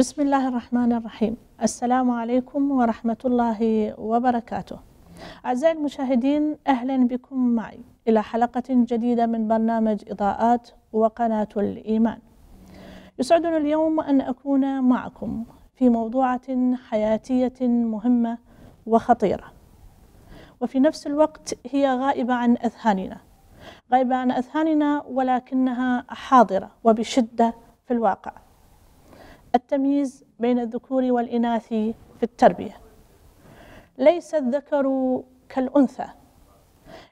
بسم الله الرحمن الرحيم السلام عليكم ورحمة الله وبركاته أعزائي المشاهدين أهلا بكم معي إلى حلقة جديدة من برنامج إضاءات وقناة الإيمان يسعدني اليوم أن أكون معكم في موضوعة حياتية مهمة وخطيرة وفي نفس الوقت هي غائبة عن أذهاننا غائبة عن أذهاننا ولكنها حاضرة وبشدة في الواقع التمييز بين الذكور والإناث في التربية ليس الذكر كالأنثى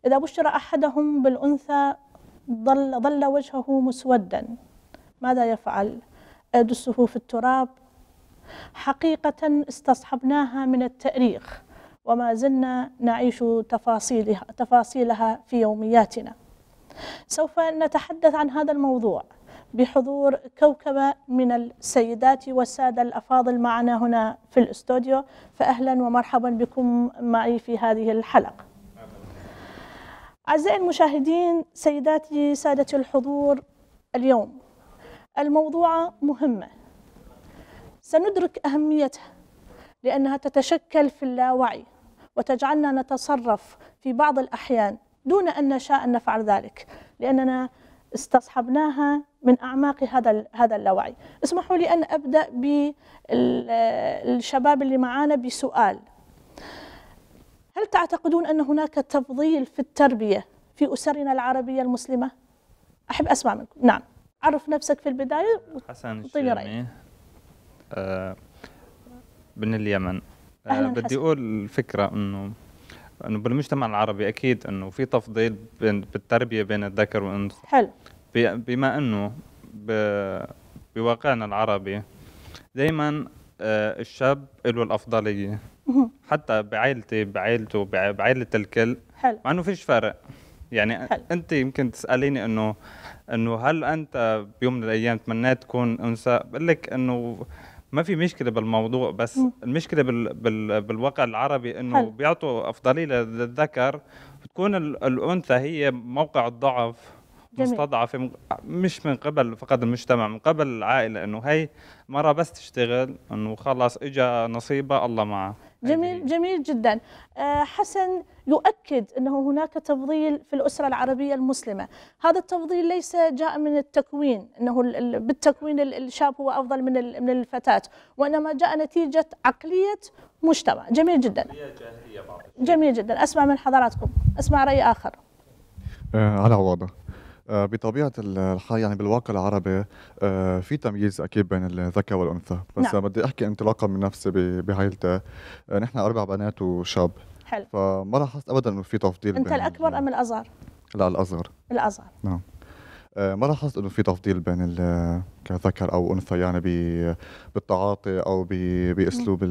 إذا بشر أحدهم بالأنثى ظل ظل وجهه مسودا ماذا يفعل؟ أدسه في التراب حقيقة استصحبناها من التأريخ وما زلنا نعيش تفاصيلها تفاصيلها في يومياتنا سوف نتحدث عن هذا الموضوع بحضور كوكبة من السيدات والسادة الأفاضل معنا هنا في الاستوديو فأهلا ومرحبا بكم معي في هذه الحلقة أعزائي المشاهدين سيداتي سادة الحضور اليوم الموضوعة مهمة سندرك أهميتها لأنها تتشكل في اللاوعي وتجعلنا نتصرف في بعض الأحيان دون أن نشاء أن نفعل ذلك لأننا استصحبناها من اعماق هذا هذا اللاوعي اسمحوا لي ان ابدا بالشباب اللي معانا بسؤال هل تعتقدون ان هناك تفضيل في التربيه في اسرنا العربيه المسلمه احب اسمع منكم نعم عرف نفسك في البدايه حسن الشيمي آه من اليمن آه بدي حسن. اقول الفكره انه انه بالمجتمع العربي اكيد انه في تفضيل بين بالتربيه بين الذكر والانثى حلو بما انه بواقعنا العربي دائما آه، الشاب له الافضليه حتى بعائلتي بعائلته بعائله الكل حلو مع انه فيش فرق يعني حل. انت يمكن تساليني انه انه هل انت بيوم من الايام تمنيت تكون انثى بقول لك انه ما في مشكله بالموضوع بس م. المشكله بال بال بالواقع العربي انه بيعطوا افضليه للذكر بتكون الانثى هي موقع الضعف مستضعفه مش من قبل فقط المجتمع من قبل العائله انه هي مره بس تشتغل انه خلص اجى نصيبه الله معه جميل جميل جدا آه، حسن يؤكد انه هناك تفضيل في الاسره العربيه المسلمه، هذا التفضيل ليس جاء من التكوين انه بالتكوين الشاب هو افضل من من الفتاه، وانما جاء نتيجه عقليه مجتمع، جميل جدا. جميل جدا، اسمع من حضراتكم، اسمع راي اخر. آه، على عوضه. آه، بطبيعه الحال يعني بالواقع العربي آه، في تمييز اكيد بين الذكر والانثى بس نعم. بدي احكي انطلاقا من نفسي بعائلتي آه، نحن اربع بنات وشاب حلو فما لاحظت ابدا انه في تفضيل انت الاكبر ام الاصغر؟ لا الاصغر الاصغر نعم ما لاحظت انه في تفضيل بين كذكر او انثى يعني بالتعاطي او باسلوب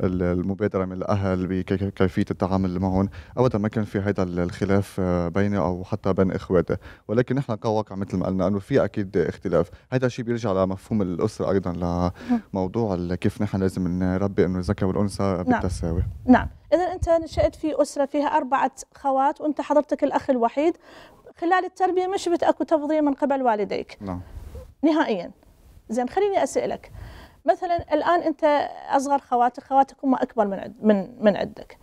المبادره من الاهل بكيفيه التعامل معهم ابدا ما كان في هذا الخلاف آه، بيني او حتى بين اخواتي ولكن نحن كواقع مثل ما قلنا انه في اكيد اختلاف هذا الشيء بيرجع لمفهوم الاسره ايضا لموضوع نعم. كيف نحن لازم نربي انه الذكر والانثى نعم. بالتساوي نعم, نعم. اذا انت نشات في اسره فيها اربعه خوات وانت حضرتك الاخ الوحيد خلال التربيه ما شفت اكو تفضيل من قبل والديك نعم نهائيا زين خليني اسالك مثلا الآن أنت أصغر خواتك خواتك هم أكبر من عد من من عندك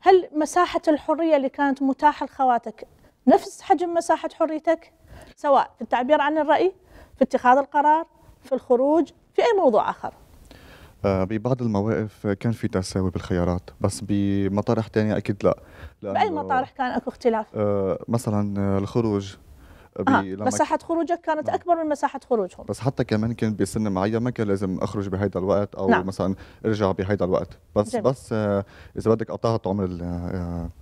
هل مساحة الحرية اللي كانت متاحة لخواتك نفس حجم مساحة حريتك سواء في التعبير عن الرأي في اتخاذ القرار في الخروج في أي موضوع آخر آه، ببعض المواقف كان في تساوي بالخيارات بس بمطارح ثانيه أكيد لا بأي مطارح كان أكو اختلاف؟ آه، مثلا الخروج آه. مساحة خروجك كانت نعم. أكبر من مساحة خروجهم بس حتى كمان كان بسن معين ما كان لازم أخرج بهيدا الوقت أو نعم. مثلا أرجع بهيدا الوقت بس جميل. بس آه إذا بدك قطعت عمر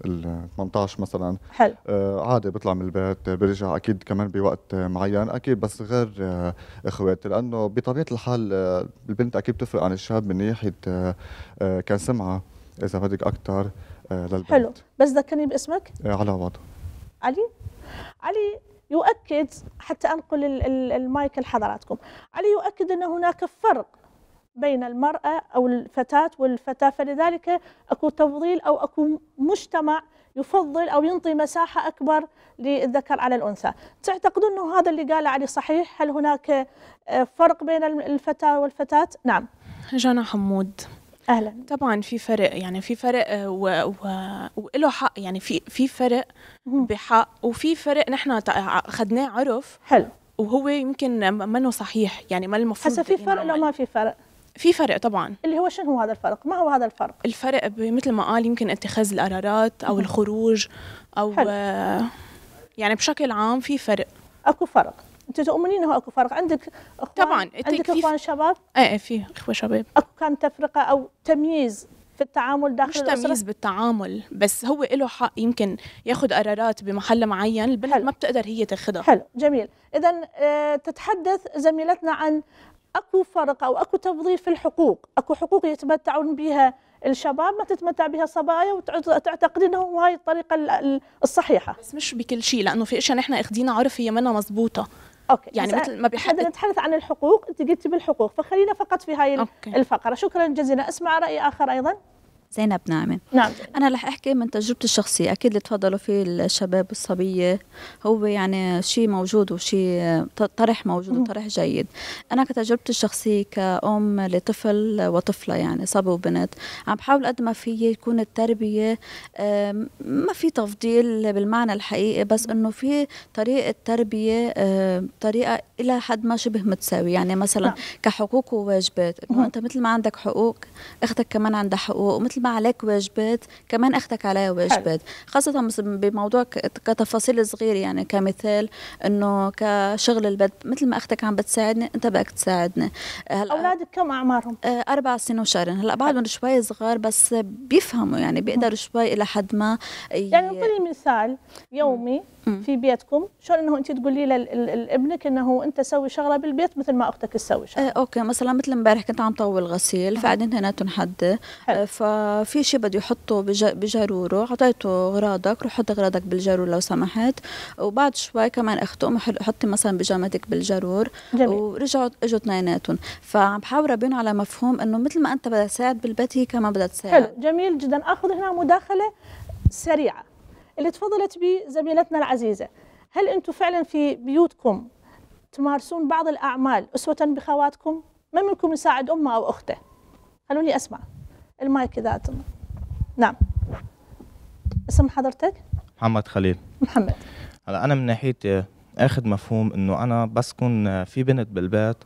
ال 18 آه، مثلا حلو آه عادي بطلع من البيت برجع أكيد كمان بوقت معين أكيد بس غير آه إخواتي لأنه بطبيعة الحال آه البنت أكيد بتفرق عن الشاب من ناحية آه آه كسمعة إذا بدك أكثر آه للبنت حلو بس ذكرني باسمك؟ آه على وضع علي علي يؤكد حتى أنقل المايك لحضراتكم علي يؤكد أن هناك فرق بين المرأة أو الفتاة والفتاة فلذلك أكو تفضيل أو أكو مجتمع يفضل أو ينطي مساحة أكبر للذكر على الأنثى تعتقدون أنه هذا اللي قاله علي صحيح؟ هل هناك آه، فرق بين الفتاة والفتاة؟ نعم جانا حمود اهلا طبعا في فرق يعني في فرق آه، و... و... وله حق يعني في في فرق بحق وفي فرق نحن اخذناه عرف حلو وهو يمكن منه صحيح يعني ما المفروض هسه في فرق لو ما في فرق في فرق طبعا اللي هو شنو هو هذا الفرق ما هو هذا الفرق الفرق مثل ما قال يمكن اتخاذ القرارات او الخروج او حلو. آه، يعني بشكل عام في فرق اكو فرق انت تؤمنين انه اكو فرق عندك أخوان طبعا عندك اخوان شباب؟ ايه, إيه، في اخوه شباب اكو كان تفرقه او تمييز في التعامل داخل مش تمييز الأسرة. بالتعامل بس هو له حق يمكن ياخذ قرارات بمحل معين البنت حلو. ما بتقدر هي تاخذها حلو جميل اذا آه تتحدث زميلتنا عن اكو فرق او اكو تفضيل في الحقوق اكو حقوق يتمتعون بها الشباب ما تتمتع بها الصبايا وتعتقد انه هاي الطريقه الصحيحه بس مش بكل شيء لانه في اشياء نحن اخذينا عرف هي منها مضبوطه أوكي. يعني مثل ما بيحدد نتحدث عن الحقوق انت قلتي بالحقوق فخلينا فقط في هاي أوكي. الفقره شكرا جزيلا اسمع راي اخر ايضا زينب نعمة نعم أنا رح أحكي من تجربتي الشخصية أكيد اللي تفضلوا فيه الشباب والصبية هو يعني شيء موجود وشيء طرح موجود وطرح جيد أنا كتجربتي الشخصية كأم لطفل وطفلة يعني صبي وبنت عم بحاول قد ما في يكون التربية ما في تفضيل بالمعنى الحقيقي بس إنه في طريقة تربية طريقة إلى حد ما شبه متساوي يعني مثلا نعم. كحقوق وواجبات إنه أنت مثل ما عندك حقوق أختك كمان عندها حقوق ومثل مثل ما عليك واجبات كمان اختك عليها واجبات خاصه بموضوع كتفاصيل صغيره يعني كمثال انه كشغل البيت مثل ما اختك عم بتساعدني انت بدك تساعدني هلا اولادك كم اعمارهم آه، اربع سنين وشهرين هلا بعدهم شوي صغار بس بيفهموا يعني بيقدروا شوي الى حد ما ي... يعني اعطيني مثال يومي في بيتكم شلون انه انت تقولي لابنك انه انت سوي شغله بالبيت مثل ما اختك تسوي شغله آه اوكي مثلا مثل امبارح كنت عم طول غسيل فقاعدين هنا حد آه ف في شيء بده يحطه بجاروره اعطيته غراضك روح حط غراضك بالجارور لو سمحت وبعد شوي كمان اخته حطي مثلا بيجامتك بالجارور جميل. ورجعوا اجوا اثنيناتهم فعم بحاول ابين على مفهوم انه مثل ما انت بدها تساعد بالبيت هي كمان بدها تساعد حلو جميل جدا اخذ هنا مداخله سريعه اللي تفضلت به زميلتنا العزيزه هل انتم فعلا في بيوتكم تمارسون بعض الاعمال اسوه بخواتكم من منكم يساعد امه او اخته خلوني اسمع المايك اذا اتم نعم اسم حضرتك محمد خليل محمد هلا انا من ناحيتي اخذ مفهوم انه انا بسكن في بنت بالبيت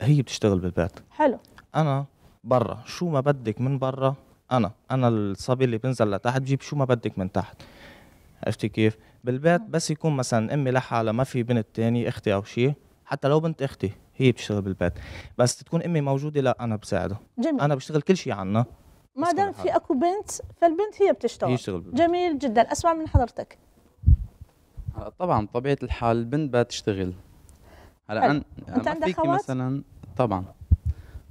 هي بتشتغل بالبيت حلو انا برا شو ما بدك من برا انا انا الصبي اللي بنزل لتحت بجيب شو ما بدك من تحت عرفتي كيف بالبيت بس يكون مثلا امي لحالها ما في بنت تاني اختي او شيء حتى لو بنت اختي هي بتشتغل بالبيت بس تكون امي موجوده لا انا بساعده جميل. انا بشتغل كل شيء عنها ما دام في اكو بنت فالبنت هي بتشتغل هي بتشتغل بالبيت. جميل جدا اسمع من حضرتك آه، طبعا طبيعه الحال البنت بدها تشتغل هلا انا انت عندك فيكي مثلا طبعا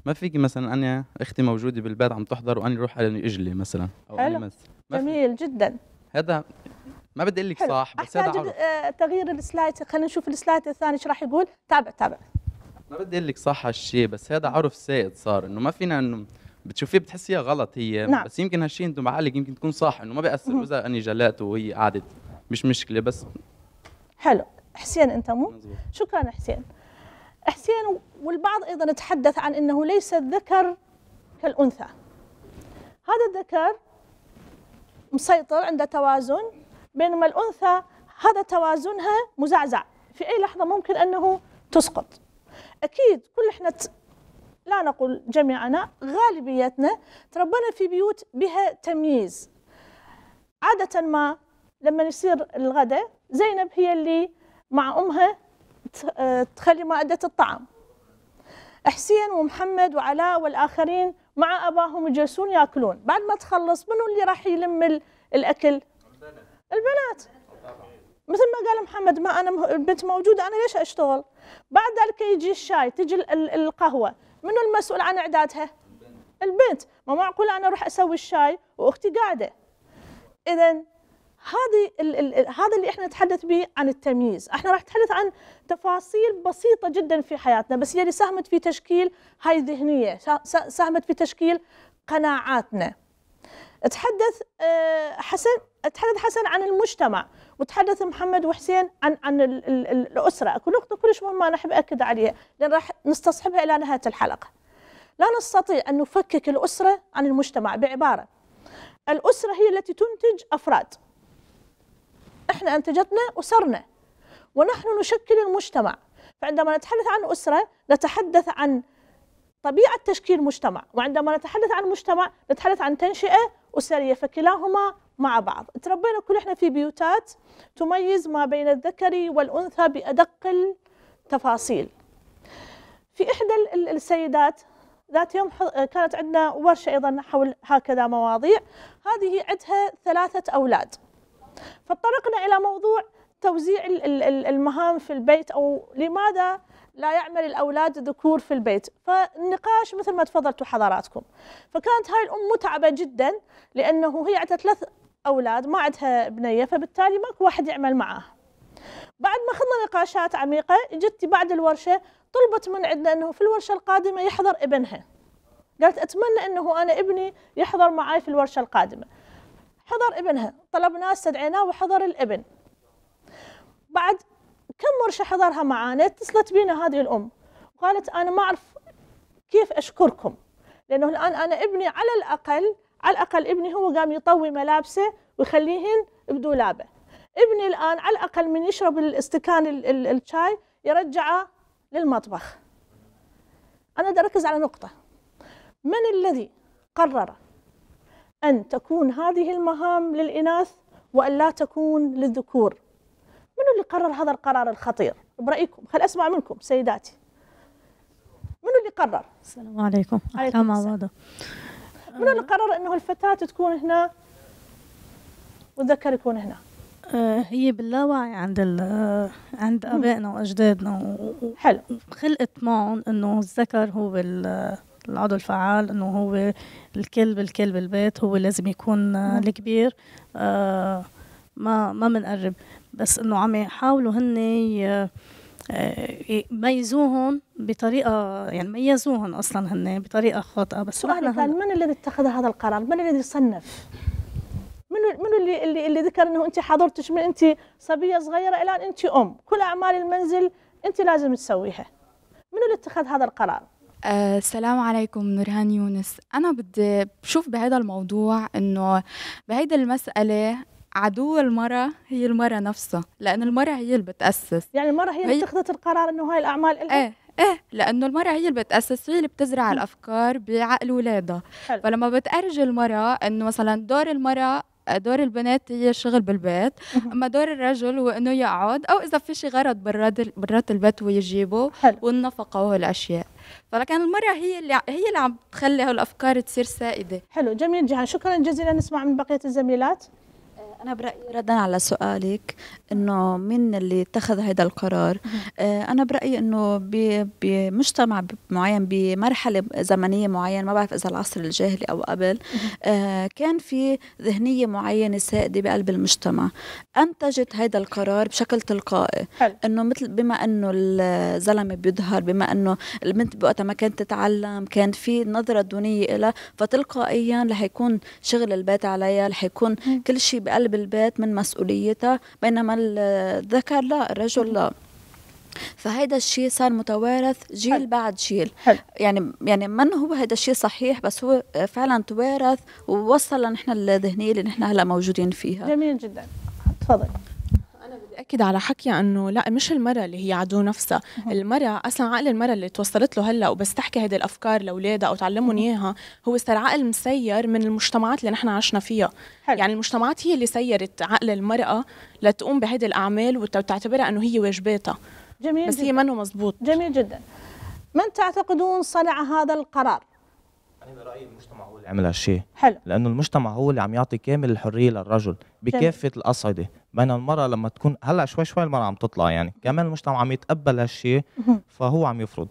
ما فيكي مثلا انا اختي موجوده بالبيت عم تحضر واني اروح على اجلي مثلا او حلو. جميل جدا هذا ما بدي اقول لك صح بس هذا آه، تغيير السلايد خلينا نشوف السلايد الثاني ايش راح يقول تابع تابع ما بدي اقول لك صح هالشيء بس هذا عرف سائد صار انه ما فينا انه بتشوفيه بتحسيها غلط هي نعم. بس يمكن هالشيء انتم بعقلك يمكن تكون صح انه ما بياثر اذا اني جلات وهي قعدت مش مشكله بس حلو حسين انت مو مزبوط. شكرا حسين حسين والبعض ايضا تحدث عن انه ليس الذكر كالانثى هذا الذكر مسيطر عنده توازن بينما الانثى هذا توازنها مزعزع في اي لحظه ممكن انه تسقط أكيد كل إحنا لا نقول جميعنا غالبيتنا تربنا في بيوت بها تمييز عادة ما لما يصير الغداء زينب هي اللي مع أمها تخلي مائدة الطعام حسين ومحمد وعلاء والآخرين مع أباهم يجلسون يأكلون بعد ما تخلص منو اللي راح يلم الأكل البنات مثل ما قال محمد ما انا البنت موجوده انا ليش اشتغل؟ بعد ذلك يجي الشاي تجي القهوه منو المسؤول عن اعدادها؟ البنت ما معقول انا اروح اسوي الشاي واختي قاعده اذا هذه هذا اللي احنا نتحدث به عن التمييز احنا راح نتحدث عن تفاصيل بسيطه جدا في حياتنا بس هي يعني اللي ساهمت في تشكيل هاي الذهنيه ساهمت في تشكيل قناعاتنا تحدث آه، حسن تحدث حسن عن المجتمع وتحدث محمد وحسين عن عن الاسره، اكو نقطه كلش مهمه انا احب اكد عليها، لان راح نستصحبها الى نهايه الحلقه. لا نستطيع ان نفكك الاسره عن المجتمع بعباره الاسره هي التي تنتج افراد. احنا انتجتنا اسرنا ونحن نشكل المجتمع، فعندما نتحدث عن اسره نتحدث عن طبيعه تشكيل مجتمع، وعندما نتحدث عن مجتمع نتحدث عن تنشئه اسريه فكلاهما مع بعض تربينا كل احنا في بيوتات تميز ما بين الذكر والأنثى بأدق التفاصيل في إحدى السيدات ذات يوم كانت عندنا ورشة أيضا حول هكذا مواضيع هذه عندها ثلاثة أولاد فطرقنا إلى موضوع توزيع المهام في البيت أو لماذا لا يعمل الأولاد ذكور في البيت فالنقاش مثل ما تفضلتوا حضراتكم فكانت هاي الأم متعبة جدا لأنه هي عندها ثلاث اولاد ما عندها بنيه فبالتالي ماكو واحد يعمل معاها بعد ما خضنا نقاشات عميقه جتي بعد الورشه طلبت من عندنا انه في الورشه القادمه يحضر ابنها قالت اتمنى انه انا ابني يحضر معي في الورشه القادمه حضر ابنها طلبناه استدعيناه وحضر الابن بعد كم ورشه حضرها معانا اتصلت بينا هذه الام وقالت انا ما اعرف كيف اشكركم لانه الان انا ابني على الاقل على الأقل ابني هو قام يطوي ملابسه ويخليهن بدولابه ابني الآن على الأقل من يشرب الاستكان الشاي يرجعه للمطبخ أنا بدي أركز على نقطة من الذي قرر أن تكون هذه المهام للإناث وأن لا تكون للذكور من اللي قرر هذا القرار الخطير برأيكم خل أسمع منكم سيداتي من اللي قرر السلام عليكم عليكم السلام من اللي آه. قرر انه الفتاه تكون هنا والذكر يكون هنا آه، هي باللاوعي عند ال عند ابائنا واجدادنا و... حلو خلقت معهم انه الذكر هو العضو الفعال انه هو الكل بالكل بالبيت هو لازم يكون آه، الكبير آه ما ما بنقرب بس انه عم يحاولوا هن ميزوهم بطريقه يعني ميزوهم اصلا هن بطريقه خاطئه بس احنا من الذي اتخذ هذا القرار؟ من الذي صنف؟ من من اللي اللي, اللي ذكر انه انت حضرتك من انت صبيه صغيره الى انت ام، كل اعمال المنزل انت لازم تسويها. منو اللي اتخذ هذا القرار؟ أه، السلام عليكم نورهان يونس أنا بدي بشوف بهذا الموضوع إنه بهيدي المسألة عدو المرأة هي المرأة نفسها لأن المرأة هي اللي بتأسس يعني المرأة هي اللي بتاخذ القرار إنه هاي الأعمال إلها ايه ايه لانه المراه هي اللي بتاسس هي اللي بتزرع الافكار بعقل اولادها فلما بتأرج المراه انه مثلا دور المراه دور البنات هي الشغل بالبيت اما دور الرجل هو انه يقعد او اذا في شي غرض برات برات البيت ويجيبه حلو. والنفقه وهالاشياء فلكن المراه هي اللي هي اللي عم تخلي هالافكار تصير سائده حلو جميل جهان شكرا جزيلا نسمع من بقيه الزميلات انا برايي ردا على سؤالك انه مين اللي اتخذ هذا القرار آه، انا برايي انه بمجتمع معين بمرحله زمنيه معينه ما بعرف اذا العصر الجاهلي او قبل آه، كان في ذهنيه معينه سائده بقلب المجتمع انتجت هذا القرار بشكل تلقائي انه مثل بما انه الزلمه بيظهر بما انه البنت بوقتها ما كانت تتعلم كان في نظره دونيه لها فتلقائيا رح يكون شغل البيت عليها رح يكون كل شيء بقلب بالبيت من مسؤوليتها بينما الذكر لا الرجل لا فهيدا الشيء صار متوارث جيل حل. بعد جيل حل. يعني يعني من هو هيدا الشيء صحيح بس هو فعلا توارث ووصل لنحن الذهنيه اللي نحن هلا موجودين فيها جميل جدا تفضل بدي اكد على حكيها انه لا مش المراه اللي هي عدو نفسها، المراه اصلا عقل المراه اللي توصلت له هلا وبس تحكي هيدي الافكار لاولادها او تعلمهم اياها هو صار عقل مسير من المجتمعات اللي نحن عشنا فيها، حلو. يعني المجتمعات هي اللي سيرت عقل المراه لتقوم بهيدي الاعمال وتعتبرها انه هي واجباتها جميل بس جداً. هي منه مزبوط جميل جدا من تعتقدون صنع هذا القرار؟ انا برايي المجتمع هو اللي عمل هالشيء حلو لانه المجتمع هو اللي عم يعطي كامل الحريه للرجل بكافه الاصعده بينما المراه لما تكون هلا شوي شوي المراه عم تطلع يعني كمان المجتمع عم يتقبل هالشيء فهو عم يفرض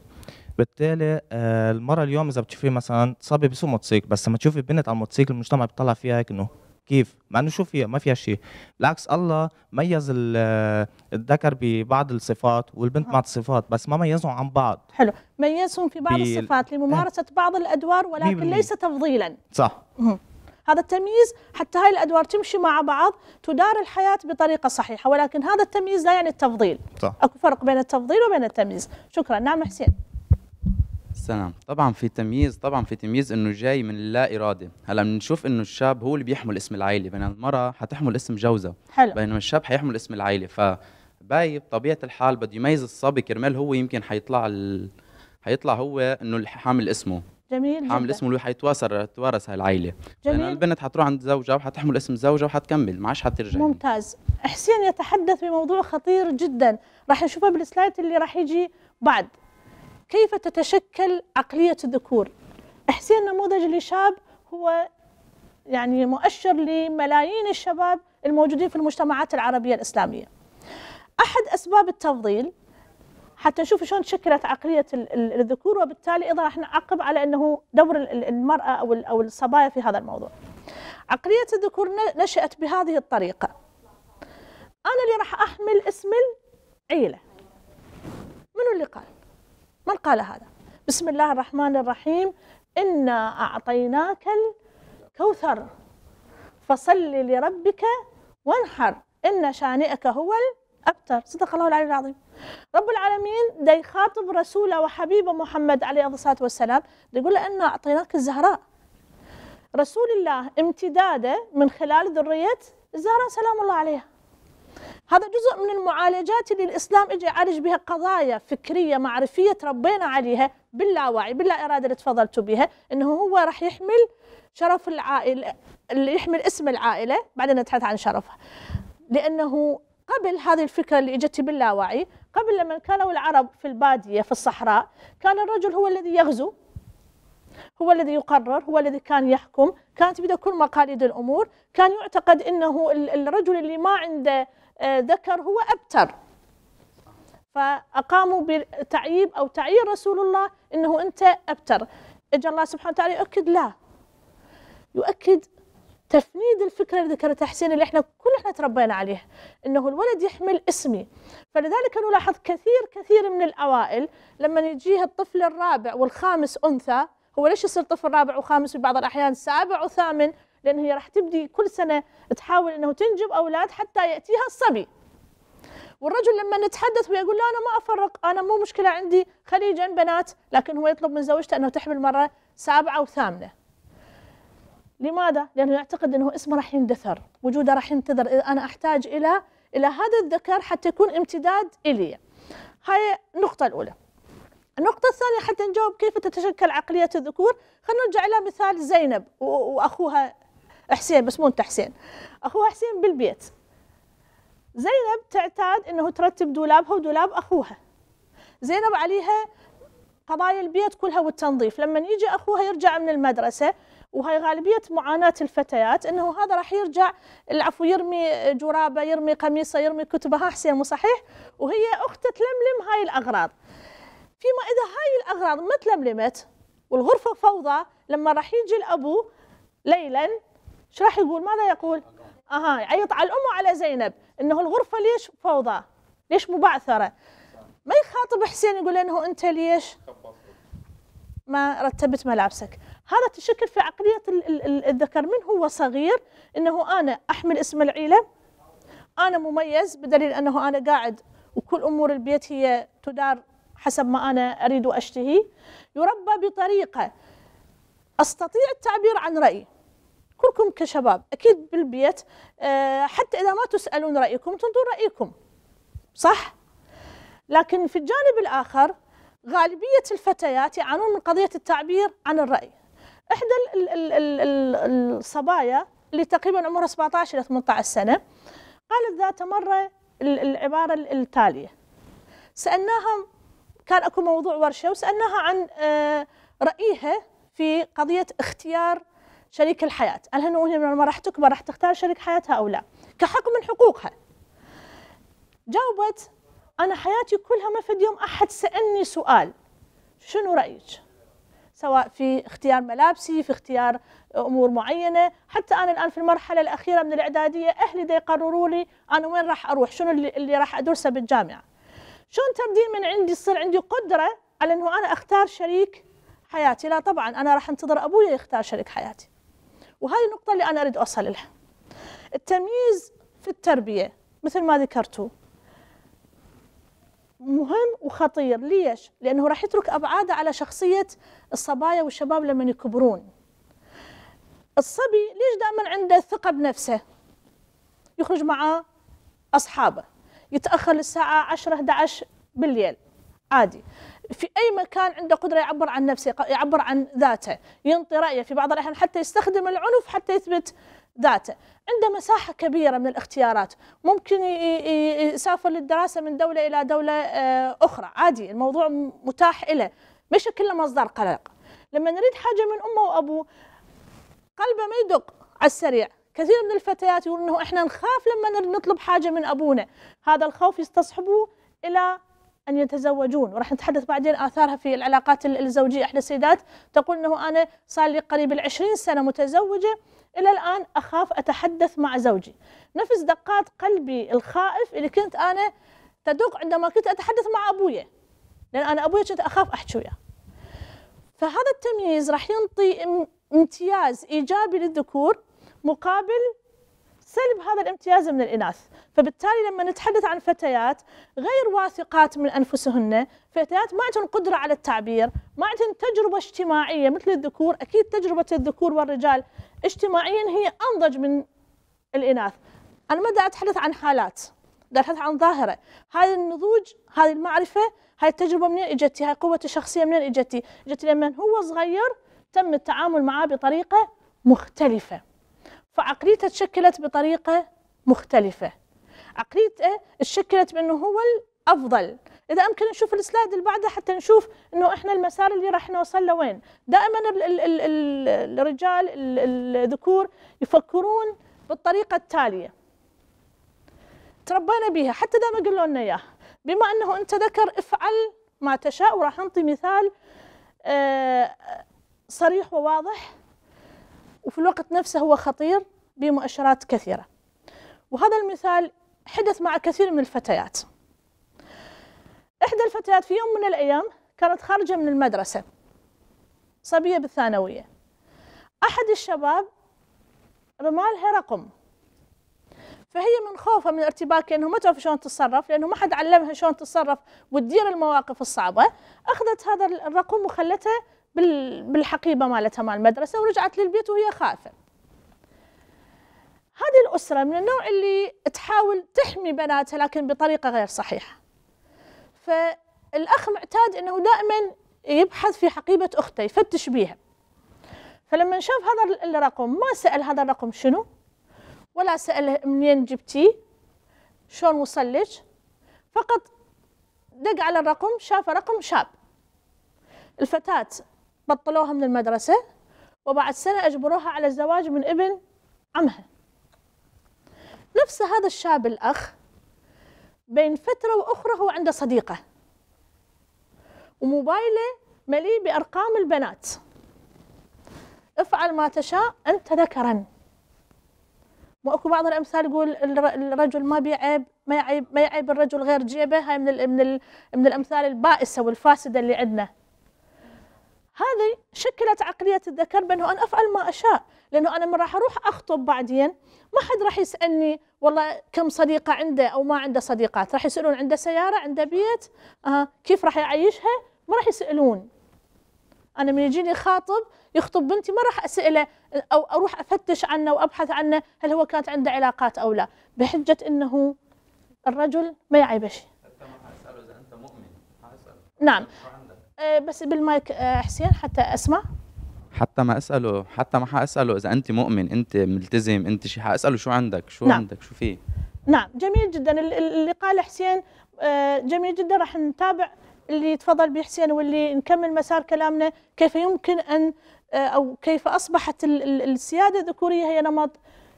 بالتالي آه، المراه اليوم اذا بتشوفي مثلا صبي بسوق موتوسيكل بس لما تشوفي بنت على الموتوسيكل المجتمع بيطلع فيها هيك انه كيف مع انه شو فيها ما فيها شيء بالعكس الله ميز آه، الذكر ببعض الصفات والبنت بعض الصفات بس ما ميزهم عن بعض حلو ميزهم في بعض بي... الصفات لممارسه إيه. بعض الادوار ولكن ليس تفضيلا صح هذا التمييز حتى هاي الادوار تمشي مع بعض تدار الحياه بطريقه صحيحه ولكن هذا التمييز لا يعني التفضيل صح. اكو فرق بين التفضيل وبين التمييز شكرا نعم حسين سلام طبعا في تمييز طبعا في تمييز انه جاي من اللا اراده هلا بنشوف انه الشاب هو اللي بيحمل اسم العائله بينما المراه حتحمل اسم جوزها حلو. بينما الشاب حيحمل اسم العائله ف باي بطبيعه الحال بده يميز الصبي كرمال هو يمكن حيطلع ال... حيطلع هو انه حامل اسمه جميل حامل اسمه اللي حيتواصل توارث هالعائله جميل يعني البنت حتروح عند زوجها وحتحمل اسم زوجها وحتكمل ما عادش حترجع ممتاز حسين يتحدث بموضوع خطير جدا راح نشوفه بالسلايد اللي راح يجي بعد كيف تتشكل عقليه الذكور حسين نموذج لشاب هو يعني مؤشر لملايين الشباب الموجودين في المجتمعات العربيه الاسلاميه احد اسباب التفضيل حتى نشوف شلون تشكلت عقليه الذكور وبالتالي ايضا راح نعقب على انه دور المراه او او الصبايا في هذا الموضوع. عقليه الذكور نشات بهذه الطريقه. انا اللي راح احمل اسم العيله. منو اللي قال؟ من قال هذا؟ بسم الله الرحمن الرحيم انا اعطيناك الكوثر فصل لربك وانحر ان شانئك هو الابتر، صدق الله العلي العظيم. رب العالمين دا يخاطب رسوله وحبيبه محمد عليه الصلاة والسلام دا يقول له أنا أعطيناك الزهراء رسول الله امتداده من خلال ذرية الزهراء سلام الله عليها هذا جزء من المعالجات اللي الإسلام اجى يعالج بها قضايا فكرية معرفية تربينا عليها باللاوعي اراده اللي تفضلتوا بها أنه هو راح يحمل شرف العائلة اللي يحمل اسم العائلة بعدين نتحدث عن شرفها لأنه قبل هذه الفكرة اللي اجت باللاوعي قبل لما كانوا العرب في البادية في الصحراء كان الرجل هو الذي يغزو هو الذي يقرر هو الذي كان يحكم كانت بدأ كل مقاليد الأمور كان يعتقد أنه الرجل اللي ما عنده آه، ذكر هو أبتر فأقاموا بتعييب أو تعيير رسول الله أنه أنت أبتر إجا الله سبحانه وتعالى يؤكد لا يؤكد تفنيد الفكرة اللي ذكرتها حسين اللي احنا كل احنا تربينا عليه انه الولد يحمل اسمي فلذلك نلاحظ كثير كثير من الاوائل لما يجيها الطفل الرابع والخامس انثى هو ليش يصير طفل رابع وخامس وبعض الاحيان سابع وثامن لان هي راح تبدي كل سنه تحاول انه تنجب اولاد حتى ياتيها الصبي والرجل لما نتحدث ويقول لا انا ما افرق انا مو مشكله عندي خليجا بنات لكن هو يطلب من زوجته انه تحمل مره سابعه وثامنه لماذا؟ لأنه يعتقد أنه اسمه راح يندثر وجوده راح ينتظر أنا أحتاج إلى إلى هذا الذكر حتى يكون امتداد إلي هاي النقطة الأولى النقطة الثانية حتى نجاوب كيف تتشكل عقلية الذكور خلينا نرجع إلى مثال زينب وأخوها حسين بس مو أنت حسين أخوها حسين بالبيت زينب تعتاد أنه ترتب دولابها ودولاب أخوها زينب عليها قضايا البيت كلها والتنظيف لما يجي أخوها يرجع من المدرسة وهي غالبية معاناة الفتيات أنه هذا راح يرجع العفو يرمي جرابه يرمي قميصه يرمي كتبه حسين مو صحيح وهي أخته تلملم هاي الأغراض فيما إذا هاي الأغراض ما تلملمت والغرفة فوضى لما راح يجي الأبو ليلا شو راح يقول ماذا يقول أها يعيط على الأم وعلى زينب أنه الغرفة ليش فوضى ليش مبعثرة ما يخاطب حسين يقول انه انت ليش ما رتبت ملابسك هذا تشكل في عقلية الذكر من هو صغير أنه أنا أحمل اسم العيلة أنا مميز بدليل أنه أنا قاعد وكل أمور البيت هي تدار حسب ما أنا أريد وأشتهي يربى بطريقة أستطيع التعبير عن رأيي كلكم كشباب أكيد بالبيت آه، حتى إذا ما تسألون رأيكم تنظر رأيكم صح؟ لكن في الجانب الآخر غالبية الفتيات يعانون من قضية التعبير عن الرأي إحدى الصبايا اللي تقريبا عمرها 17 إلى 18 سنة قالت ذات مرة العبارة التالية سألناها كان أكو موضوع ورشة وسألناها عن آه، رأيها في قضية اختيار شريك الحياة هل هي لما راح تكبر راح تختار شريك حياتها أو لا كحق من حقوقها جاوبت أنا حياتي كلها ما فد يوم أحد سألني سؤال شنو رأيك سواء في اختيار ملابسي في اختيار امور معينه حتى انا الان في المرحله الاخيره من الاعداديه اهلي دي يقرروا لي انا وين راح اروح شنو اللي راح ادرسه بالجامعه شلون تبديل من عندي تصير عندي قدره على انه انا اختار شريك حياتي لا طبعا انا راح انتظر ابويا يختار شريك حياتي وهذه النقطه اللي انا اريد اوصل لها التمييز في التربيه مثل ما ذكرتوا مهم وخطير ليش؟ لأنه راح يترك أبعاده على شخصية الصبايا والشباب لما يكبرون الصبي ليش دائما عنده ثقة بنفسه يخرج مع أصحابه يتأخر للساعة 10 11 بالليل عادي في أي مكان عنده قدرة يعبر عن نفسه يعبر عن ذاته ينطي رأيه في بعض الأحيان حتى يستخدم العنف حتى يثبت ذاته عنده مساحة كبيرة من الاختيارات ممكن يسافر للدراسة من دولة إلى دولة آه، أخرى عادي الموضوع متاح له مش كله مصدر قلق لما نريد حاجة من أمه وأبوه قلبه ما يدق على السريع كثير من الفتيات يقولون انه احنا نخاف لما نريد نطلب حاجه من ابونا هذا الخوف يستصحبه الى ان يتزوجون وراح نتحدث بعدين اثارها في العلاقات الزوجيه احدى السيدات تقول انه انا صار لي قريب العشرين سنه متزوجه الى الان اخاف اتحدث مع زوجي نفس دقات قلبي الخائف اللي كنت انا تدق عندما كنت اتحدث مع ابويا لان انا ابويا كنت اخاف احكي وياه فهذا التمييز راح ينطي امتياز إيجابي للذكور مقابل سلب هذا الامتياز من الإناث فبالتالي لما نتحدث عن فتيات غير واثقات من أنفسهن فتيات ما عندهن قدرة على التعبير ما عندهن تجربة اجتماعية مثل الذكور أكيد تجربة الذكور والرجال اجتماعيا هي أنضج من الإناث أنا ما أتحدث عن حالات أتحدث عن ظاهرة هذا النضوج هذه المعرفة هاي التجربه منين اجتي هاي قوه الشخصيه منين اجتي اجتي لما هو صغير تم التعامل معاه بطريقه مختلفه فعقليته تشكلت بطريقه مختلفه عقليته تشكلت بانه هو الافضل اذا امكن نشوف السلايد اللي بعده حتى نشوف انه احنا المسار اللي راح نوصل له وين دائما الرجال الذكور يفكرون بالطريقه التاليه تربينا بها حتى دائما قالوا لنا اياها بما أنه أنت ذكر افعل ما تشاء وراح أنطي مثال آه، صريح وواضح وفي الوقت نفسه هو خطير بمؤشرات كثيرة وهذا المثال حدث مع كثير من الفتيات إحدى الفتيات في يوم من الأيام كانت خارجة من المدرسة صبية بالثانوية أحد الشباب رمالها رقم فهي من خوفها من ارتباك لانه ما تعرف شلون تتصرف لانه ما حد علمها شلون تتصرف وتدير المواقف الصعبه اخذت هذا الرقم وخلته بالحقيبه مالتها مال المدرسه ورجعت للبيت وهي خائفه هذه الاسره من النوع اللي تحاول تحمي بناتها لكن بطريقه غير صحيحه فالاخ معتاد انه دائما يبحث في حقيبه اخته يفتش بيها فلما شاف هذا الرقم ما سال هذا الرقم شنو ولا سأله منين جبتيه شلون وصل فقط دق على الرقم شاف رقم شاب الفتاة بطلوها من المدرسة وبعد سنة أجبروها على الزواج من ابن عمها نفس هذا الشاب الأخ بين فترة وأخرى هو عنده صديقة وموبايله مليء بأرقام البنات افعل ما تشاء أنت ذكرا واكو بعض الامثال يقول الرجل ما بيعيب ما يعيب ما يعيب الرجل غير جيبه هاي من من من الامثال البائسه والفاسده اللي عندنا هذه شكلت عقليه الذكر بانه انا افعل ما اشاء لانه انا من راح اروح اخطب بعدين ما حد راح يسالني والله كم صديقه عنده او ما عنده صديقات راح يسالون عنده سياره عنده بيت آه كيف راح يعيشها ما راح يسالون انا من يجيني خاطب يخطب بنتي ما راح اساله او اروح افتش عنه وابحث عنه هل هو كانت عنده علاقات او لا بحجه انه الرجل ما يعيبه شيء نعم أه، بس بالمايك أه، حسين حتى اسمع حتى ما اساله حتى ما حاساله اذا انت مؤمن انت ملتزم انت شيء حاساله شو عندك شو نعم. عندك شو فيه نعم جميل جدا اللي قال حسين أه، جميل جدا راح نتابع اللي تفضل به حسين واللي نكمل مسار كلامنا كيف يمكن ان آه، أو كيف أصبحت السيادة الذكورية هي نمط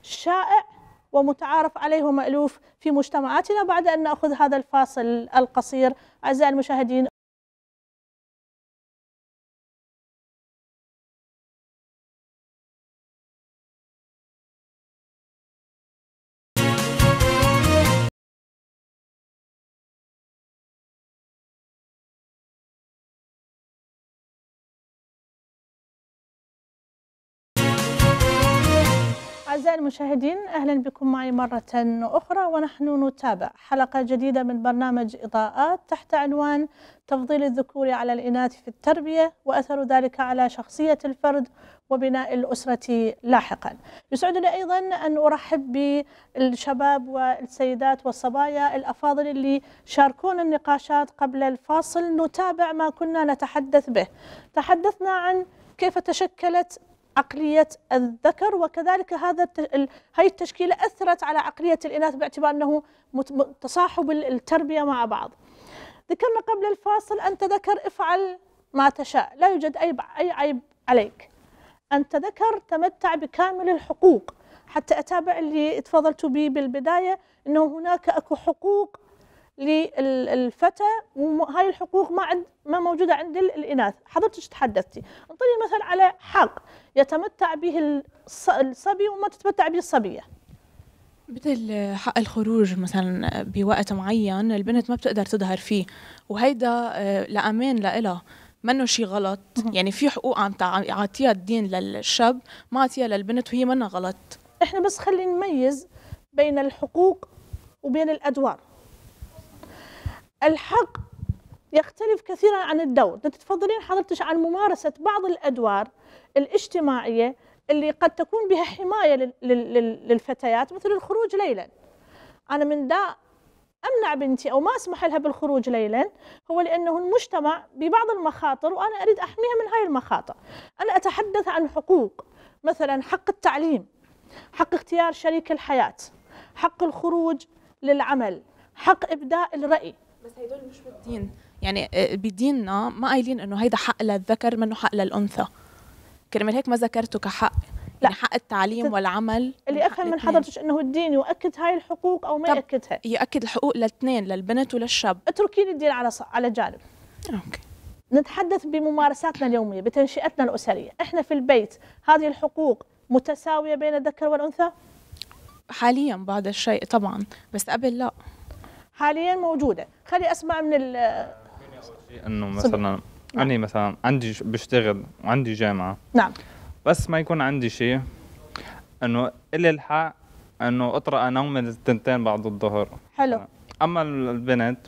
شائع ومتعارف عليه ومألوف في مجتمعاتنا بعد أن نأخذ هذا الفاصل القصير أعزائي المشاهدين أعزائي المشاهدين أهلا بكم معي مرة أخرى ونحن نتابع حلقة جديدة من برنامج إضاءات تحت عنوان تفضيل الذكور على الإناث في التربية وأثر ذلك على شخصية الفرد وبناء الأسرة لاحقا يسعدني أيضا أن أرحب بالشباب والسيدات والصبايا الأفاضل اللي شاركونا النقاشات قبل الفاصل نتابع ما كنا نتحدث به تحدثنا عن كيف تشكلت عقلية الذكر وكذلك هذا هاي التشكيلة أثرت على عقلية الإناث باعتبار أنه تصاحب التربية مع بعض ذكرنا قبل الفاصل أنت ذكر افعل ما تشاء لا يوجد أي أي عيب عليك أنت ذكر تمتع بكامل الحقوق حتى أتابع اللي تفضلتوا به بالبداية أنه هناك أكو حقوق للفتى وهاي الحقوق ما عند ما موجوده عند الاناث حضرتك تحدثتي انطيني مثلا على حق يتمتع به الصبي وما تتمتع به الصبيه مثل حق الخروج مثلا بوقت معين البنت ما بتقدر تظهر فيه وهيدا آه، لامان لإلها منه شيء غلط يعني في حقوق عم تعطيها الدين للشاب ما عطيها للبنت وهي منها غلط احنا بس خلينا نميز بين الحقوق وبين الادوار الحق يختلف كثيرا عن الدور انت تفضلين حضرتك عن ممارسة بعض الأدوار الاجتماعية اللي قد تكون بها حماية للفتيات مثل الخروج ليلا أنا من دا امنع بنتي او ما اسمح لها بالخروج ليلا هو لانه المجتمع ببعض المخاطر وانا اريد احميها من هاي المخاطر. انا اتحدث عن حقوق مثلا حق التعليم، حق اختيار شريك الحياه، حق الخروج للعمل، حق ابداء الراي، بس هدول مش بالدين يعني آه، بديننا آه، ما قايلين انه هيدا حق للذكر منه حق للانثى كرمال هيك ما ذكرته كحق لا يعني حق التعليم والعمل اللي افهم من حضرتك انه الدين يؤكد هاي الحقوق او ما يؤكدها يؤكد الحقوق للاثنين للبنت وللشاب اتركي الدين على ص... على جانب اوكي نتحدث بممارساتنا اليوميه بتنشئتنا الاسريه احنا في البيت هذه الحقوق متساويه بين الذكر والانثى حاليا بعض الشيء طبعا بس قبل لا حاليا موجوده خلي اسمع من ال انه مثلا نعم. اني مثلا عندي بشتغل وعندي جامعه نعم بس ما يكون عندي شيء انه الي الحق انه اطرق نومي التنتين بعد الظهر حلو اما البنت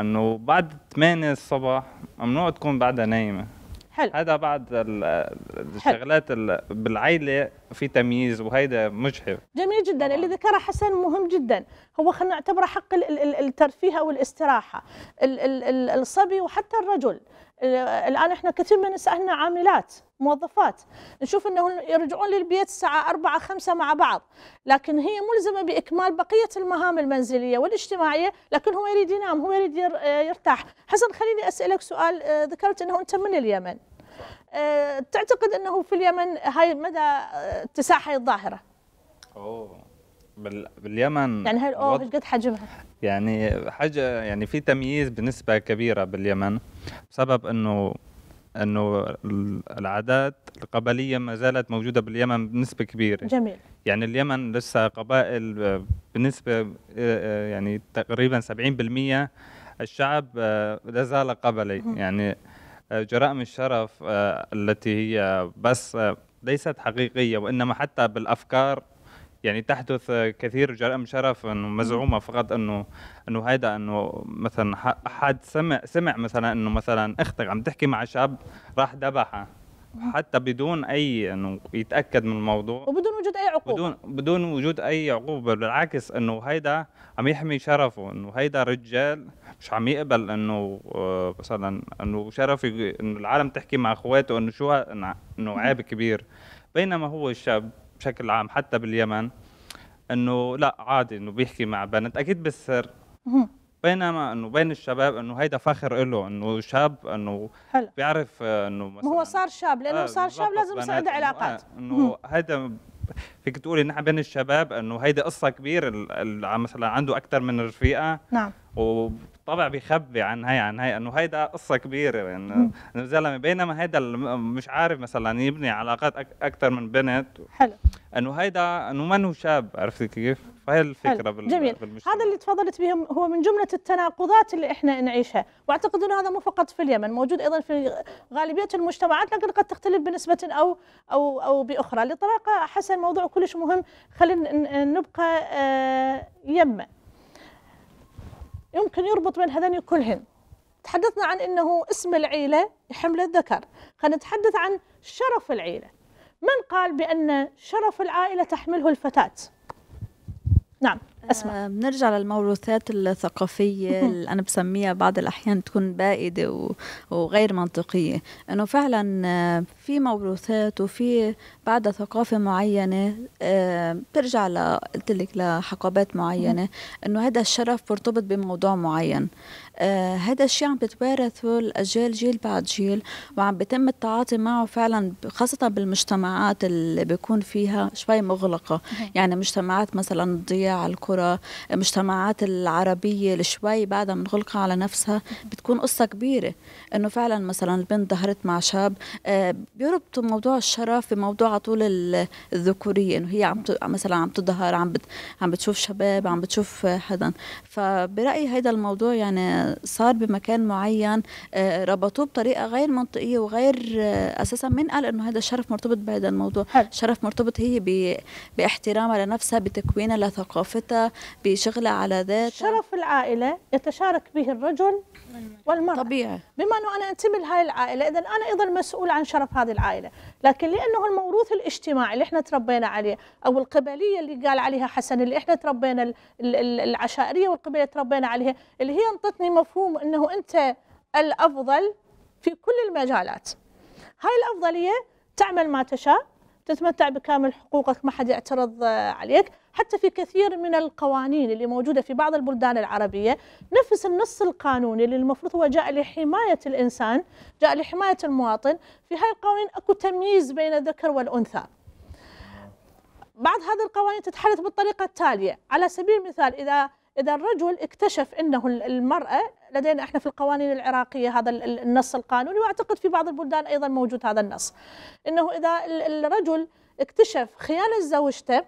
انه بعد 8 الصبح ممنوع تكون بعدها نايمه حلو هذا بعض الشغلات بالعائله في تمييز وهيدا مجحف جميل جدا اللي ذكره حسن مهم جدا هو خلينا نعتبره حق الترفيه او الاستراحه الصبي وحتى الرجل آه، الان احنا كثير من نسالنا عاملات موظفات نشوف انهم يرجعون للبيت الساعه 4 5 مع بعض لكن هي ملزمه باكمال بقيه المهام المنزليه والاجتماعيه لكن هو يريد ينام هو يريد آه، يرتاح حسن خليني اسالك سؤال آه، ذكرت انه انت من اليمن تعتقد انه في اليمن هاي مدى اتساع هاي الظاهره اوه باليمن يعني هاي اه قد حجمها يعني حاجه يعني في تمييز بنسبه كبيره باليمن بسبب انه انه العادات القبليه ما زالت موجوده باليمن بنسبه كبيره جميل يعني اليمن لسه قبائل بنسبه يعني تقريبا 70% الشعب لا زال قبلي يعني جرائم الشرف التي هي بس ليست حقيقيه وانما حتى بالافكار يعني تحدث كثير جرائم شرف انه مزعومه فقط انه انه هيدا انه مثلا حد سمع سمع مثلا انه مثلا اختك عم تحكي مع شاب راح ذبحها حتى بدون اي انه يتاكد من الموضوع وبدون وجود اي عقوبه بدون بدون وجود اي عقوبه بالعكس انه هيدا عم يحمي شرفه انه هيدا رجال مش عم يقبل انه آه، مثلا انه شرف انه العالم تحكي مع اخواته انه شو انه عيب كبير بينما هو الشاب بشكل عام حتى باليمن انه لا عادي انه بيحكي مع بنت اكيد بالسر بينما انه بين الشباب انه هيدا فخر له انه شاب انه حلو. بيعرف انه مثلا هو صار شاب لانه آه صار شاب لازم يصير عنده علاقات انه آه، هيدا فيك تقولي نحن بين الشباب انه هيدي قصه كبيره مثلا عنده اكثر من رفيقه نعم وطبع بيخبي عن هي عن هي انه هيدا قصه كبيره يعني الزلمه بينما هيدا مش عارف مثلا يبني علاقات اكثر من بنت حلو انه هيدا انه منه شاب عرفتي كيف؟ فهي الفكره بال... جميل هذا اللي تفضلت به هو من جمله التناقضات اللي احنا نعيشها واعتقد انه هذا مو فقط في اليمن موجود ايضا في غالبيه المجتمعات لكن قد تختلف بنسبه او او او باخرى لطلاقه حسن موضوع كلش مهم خلينا نبقى آه، يمه يمكن يربط بين هذين كلهن تحدثنا عن أنه اسم العيلة يحمل الذكر خلينا نتحدث عن شرف العيلة من قال بأن شرف العائلة تحمله الفتاة نعم اسمع آه، بنرجع للموروثات الثقافيه اللي انا بسميها بعض الاحيان تكون بائده وغير منطقيه انه فعلا آه، في موروثات وفي بعد ثقافه معينه آه، بترجع قلت لك لحقبات معينه انه هذا الشرف مرتبط بموضوع معين آه هذا الشيء عم بتوارثه الاجيال جيل بعد جيل وعم بتم التعاطي معه فعلا خاصه بالمجتمعات اللي بيكون فيها شوي مغلقه يعني مجتمعات مثلا الضياع الكره المجتمعات العربيه اللي شوي بعدها منغلقه على نفسها بتكون قصه كبيره انه فعلا مثلا البنت ظهرت مع شاب آه بيربطوا موضوع الشرف بموضوع على طول الذكوريه انه هي عم مثلا عم تظهر عم بت عم بتشوف شباب عم بتشوف حدا فبرايي هذا الموضوع يعني صار بمكان معين آه، ربطوه بطريقه غير منطقيه وغير آه، اساسا من قال انه هذا الشرف مرتبط بهذا الموضوع حل. الشرف مرتبط هي باحترامها لنفسها بتكوينها لثقافتها بشغلها على ذاتها شرف العائله يتشارك به الرجل والمرأة طبيعي بما أنه أنا أنتمي لهاي العائلة إذا أنا أيضا مسؤول عن شرف هذه العائلة لكن لأنه الموروث الاجتماعي اللي إحنا تربينا عليه أو القبلية اللي قال عليها حسن اللي إحنا تربينا العشائرية والقبلية تربينا عليها اللي هي انطتني مفهوم أنه أنت الأفضل في كل المجالات هاي الأفضلية تعمل ما تشاء تتمتع بكامل حقوقك ما حد يعترض عليك حتى في كثير من القوانين اللي موجودة في بعض البلدان العربية نفس النص القانوني اللي المفروض هو جاء لحماية الإنسان جاء لحماية المواطن في هاي القوانين أكو تمييز بين الذكر والأنثى بعض هذه القوانين تتحدث بالطريقة التالية على سبيل المثال إذا إذا الرجل اكتشف أنه المرأة لدينا احنا في القوانين العراقية هذا النص القانوني وأعتقد في بعض البلدان أيضا موجود هذا النص أنه إذا الرجل اكتشف خيانة زوجته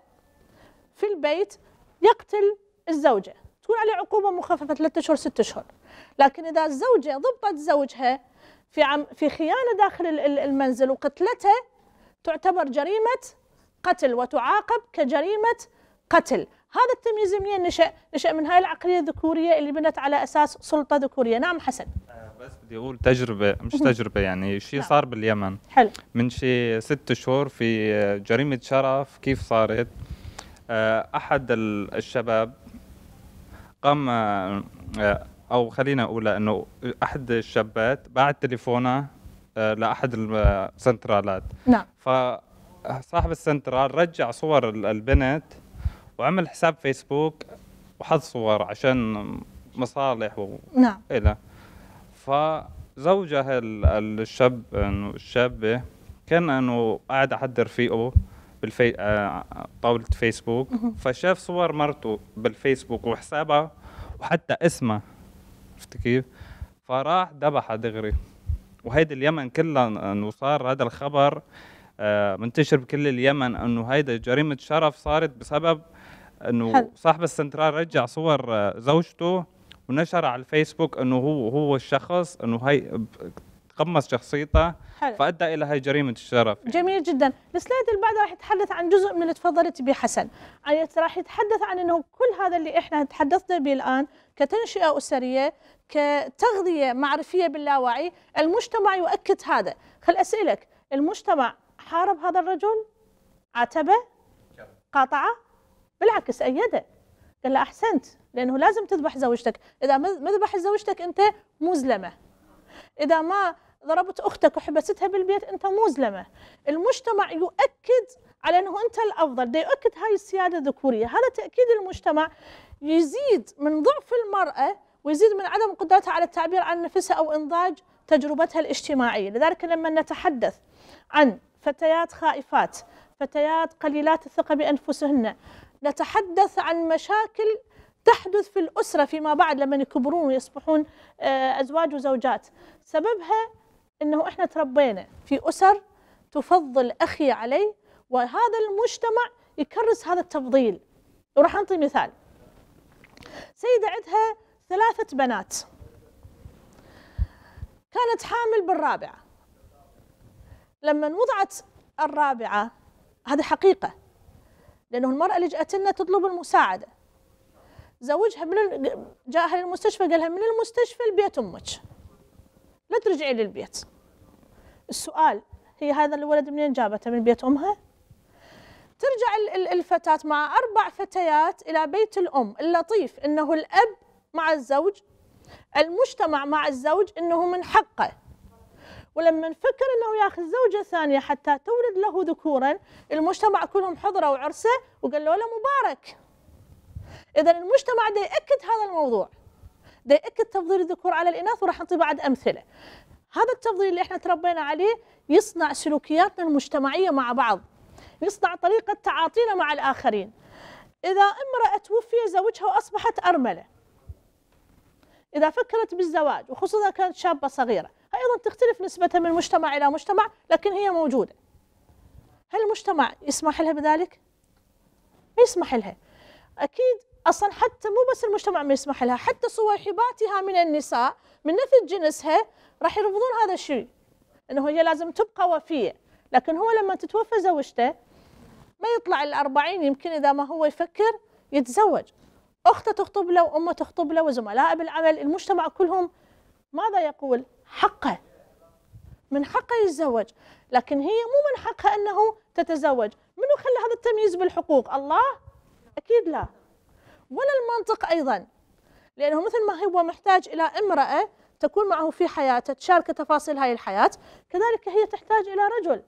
في البيت يقتل الزوجة تكون عليه عقوبة مخففة ثلاثة أشهر ستة أشهر لكن إذا الزوجة ضبطت زوجها في عم في خيانة داخل المنزل وقتلته تعتبر جريمة قتل وتعاقب كجريمة قتل هذا التمييز منين نشأ؟ نشأ من هاي العقلية الذكورية اللي بنت على أساس سلطة ذكورية نعم حسن آه، بس بدي أقول تجربة مش تجربة يعني نعم. شيء صار باليمن حلو من شيء ست شهور في جريمة شرف كيف صارت آه، احد الشباب قام آه، او خلينا اقول انه احد الشابات بعت تليفونها آه، لاحد السنترالات نعم فصاحب السنترال رجع صور البنت وعمل حساب فيسبوك وحط صور عشان مصالح و نعم الى فزوجها الشاب انه الشابه كان انه قاعد احد رفيقه بالفي... آه، آه، طاوله فيسبوك فشاف صور مرته بالفيسبوك وحسابها وحتى اسمها عرفت كيف؟ فراح ذبحها دغري وهيدي اليمن كلها انه صار هذا الخبر آه، منتشر بكل اليمن انه هيدا جريمه شرف صارت بسبب انه صاحب السنترال رجع صور زوجته ونشر على الفيسبوك انه هو هو الشخص انه هي قمص شخصيته حلو. فادى الى هاي جريمه الشرف يعني. جميل جدا السلايد اللي بعده راح يتحدث عن جزء من اللي تفضلت به حسن اي راح يتحدث عن انه كل هذا اللي احنا تحدثنا به الان كتنشئه اسريه كتغذيه معرفيه باللاوعي المجتمع يؤكد هذا خل اسالك المجتمع حارب هذا الرجل عاتبه قاطعه بالعكس ايده قال له احسنت لانه لازم تذبح زوجتك اذا ما ذبحت زوجتك انت مزلمه اذا ما ضربت اختك وحبستها بالبيت انت مظلمه المجتمع يؤكد على انه انت الافضل ده يؤكد هاي السياده الذكوريه هذا تاكيد المجتمع يزيد من ضعف المراه ويزيد من عدم قدرتها على التعبير عن نفسها او انضاج تجربتها الاجتماعيه لذلك لما نتحدث عن فتيات خائفات فتيات قليلات الثقه بانفسهن نتحدث عن مشاكل تحدث في الأسرة فيما بعد لما يكبرون ويصبحون آه، أزواج وزوجات سببها انه احنا تربينا في اسر تفضل اخي علي وهذا المجتمع يكرس هذا التفضيل وراح اعطي مثال سيدة عندها ثلاثة بنات كانت حامل بالرابعة لما وضعت الرابعة هذه حقيقة لأنه المرأة اللي جاءت لنا تطلب المساعدة زوجها من جاءها للمستشفى قال لها من المستشفى لبيت أمك لا ترجعي للبيت السؤال هي هذا الولد منين جابته من بيت امها ترجع الفتاة مع أربع فتيات إلى بيت الأم اللطيف أنه الأب مع الزوج المجتمع مع الزوج أنه من حقه ولما نفكر أنه يأخذ زوجة ثانية حتى تولد له ذكورا المجتمع كلهم حضروا عرسه وقالوا له مبارك إذا المجتمع ده يأكد هذا الموضوع ضايقك تفضيل الذكور على الاناث وراح نعطي بعد امثله هذا التفضيل اللي احنا تربينا عليه يصنع سلوكياتنا المجتمعيه مع بعض يصنع طريقه تعاطينا مع الاخرين اذا امراه توفي زوجها واصبحت ارمله اذا فكرت بالزواج وخصوصا كانت شابه صغيره ايضا تختلف نسبتها من مجتمع الى مجتمع لكن هي موجوده هل المجتمع يسمح لها بذلك؟ ما يسمح لها أكيد اصلا حتى مو بس المجتمع ما يسمح لها حتى صور حباتها من النساء من نفس جنسها راح يرفضون هذا الشيء انه هي لازم تبقى وفيه لكن هو لما تتوفى زوجته ما يطلع الأربعين يمكن اذا ما هو يفكر يتزوج اخته تخطب له وامه تخطب له وزملاء بالعمل المجتمع كلهم ماذا يقول حقه من حقه يتزوج لكن هي مو من حقها انه تتزوج منو خلى هذا التمييز بالحقوق الله اكيد لا ولا المنطق أيضا لأنه مثل ما هو محتاج إلى امرأة تكون معه في حياته تشارك تفاصيل هاي الحياة كذلك هي تحتاج إلى رجل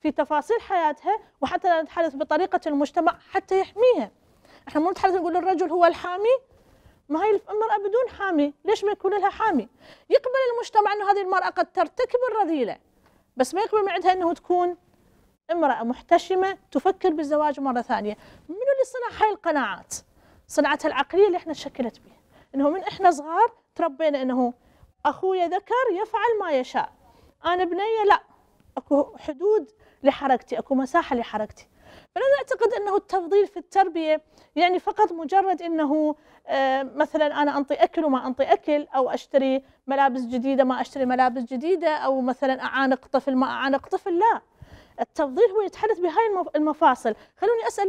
في تفاصيل حياتها وحتى لا نتحدث بطريقة المجتمع حتى يحميها احنا مو نتحدث نقول الرجل هو الحامي ما هي المرأة بدون حامي ليش ما يكون لها حامي يقبل المجتمع انه هذه المرأة قد ترتكب الرذيلة بس ما يقبل عندها أنه تكون امرأة محتشمة تفكر بالزواج مرة ثانية من اللي صنع هاي القناعات صنعتها العقليه اللي احنا تشكلت بها انه من احنا صغار تربينا انه اخويا ذكر يفعل ما يشاء انا بنيه لا اكو حدود لحركتي اكو مساحه لحركتي فلا نعتقد انه التفضيل في التربيه يعني فقط مجرد انه آه، مثلا انا انطي اكل وما انطي اكل او اشتري ملابس جديده ما اشتري ملابس جديده او مثلا اعانق طفل ما اعانق طفل لا التفضيل هو يتحدث بهاي المفاصل خلوني أسأل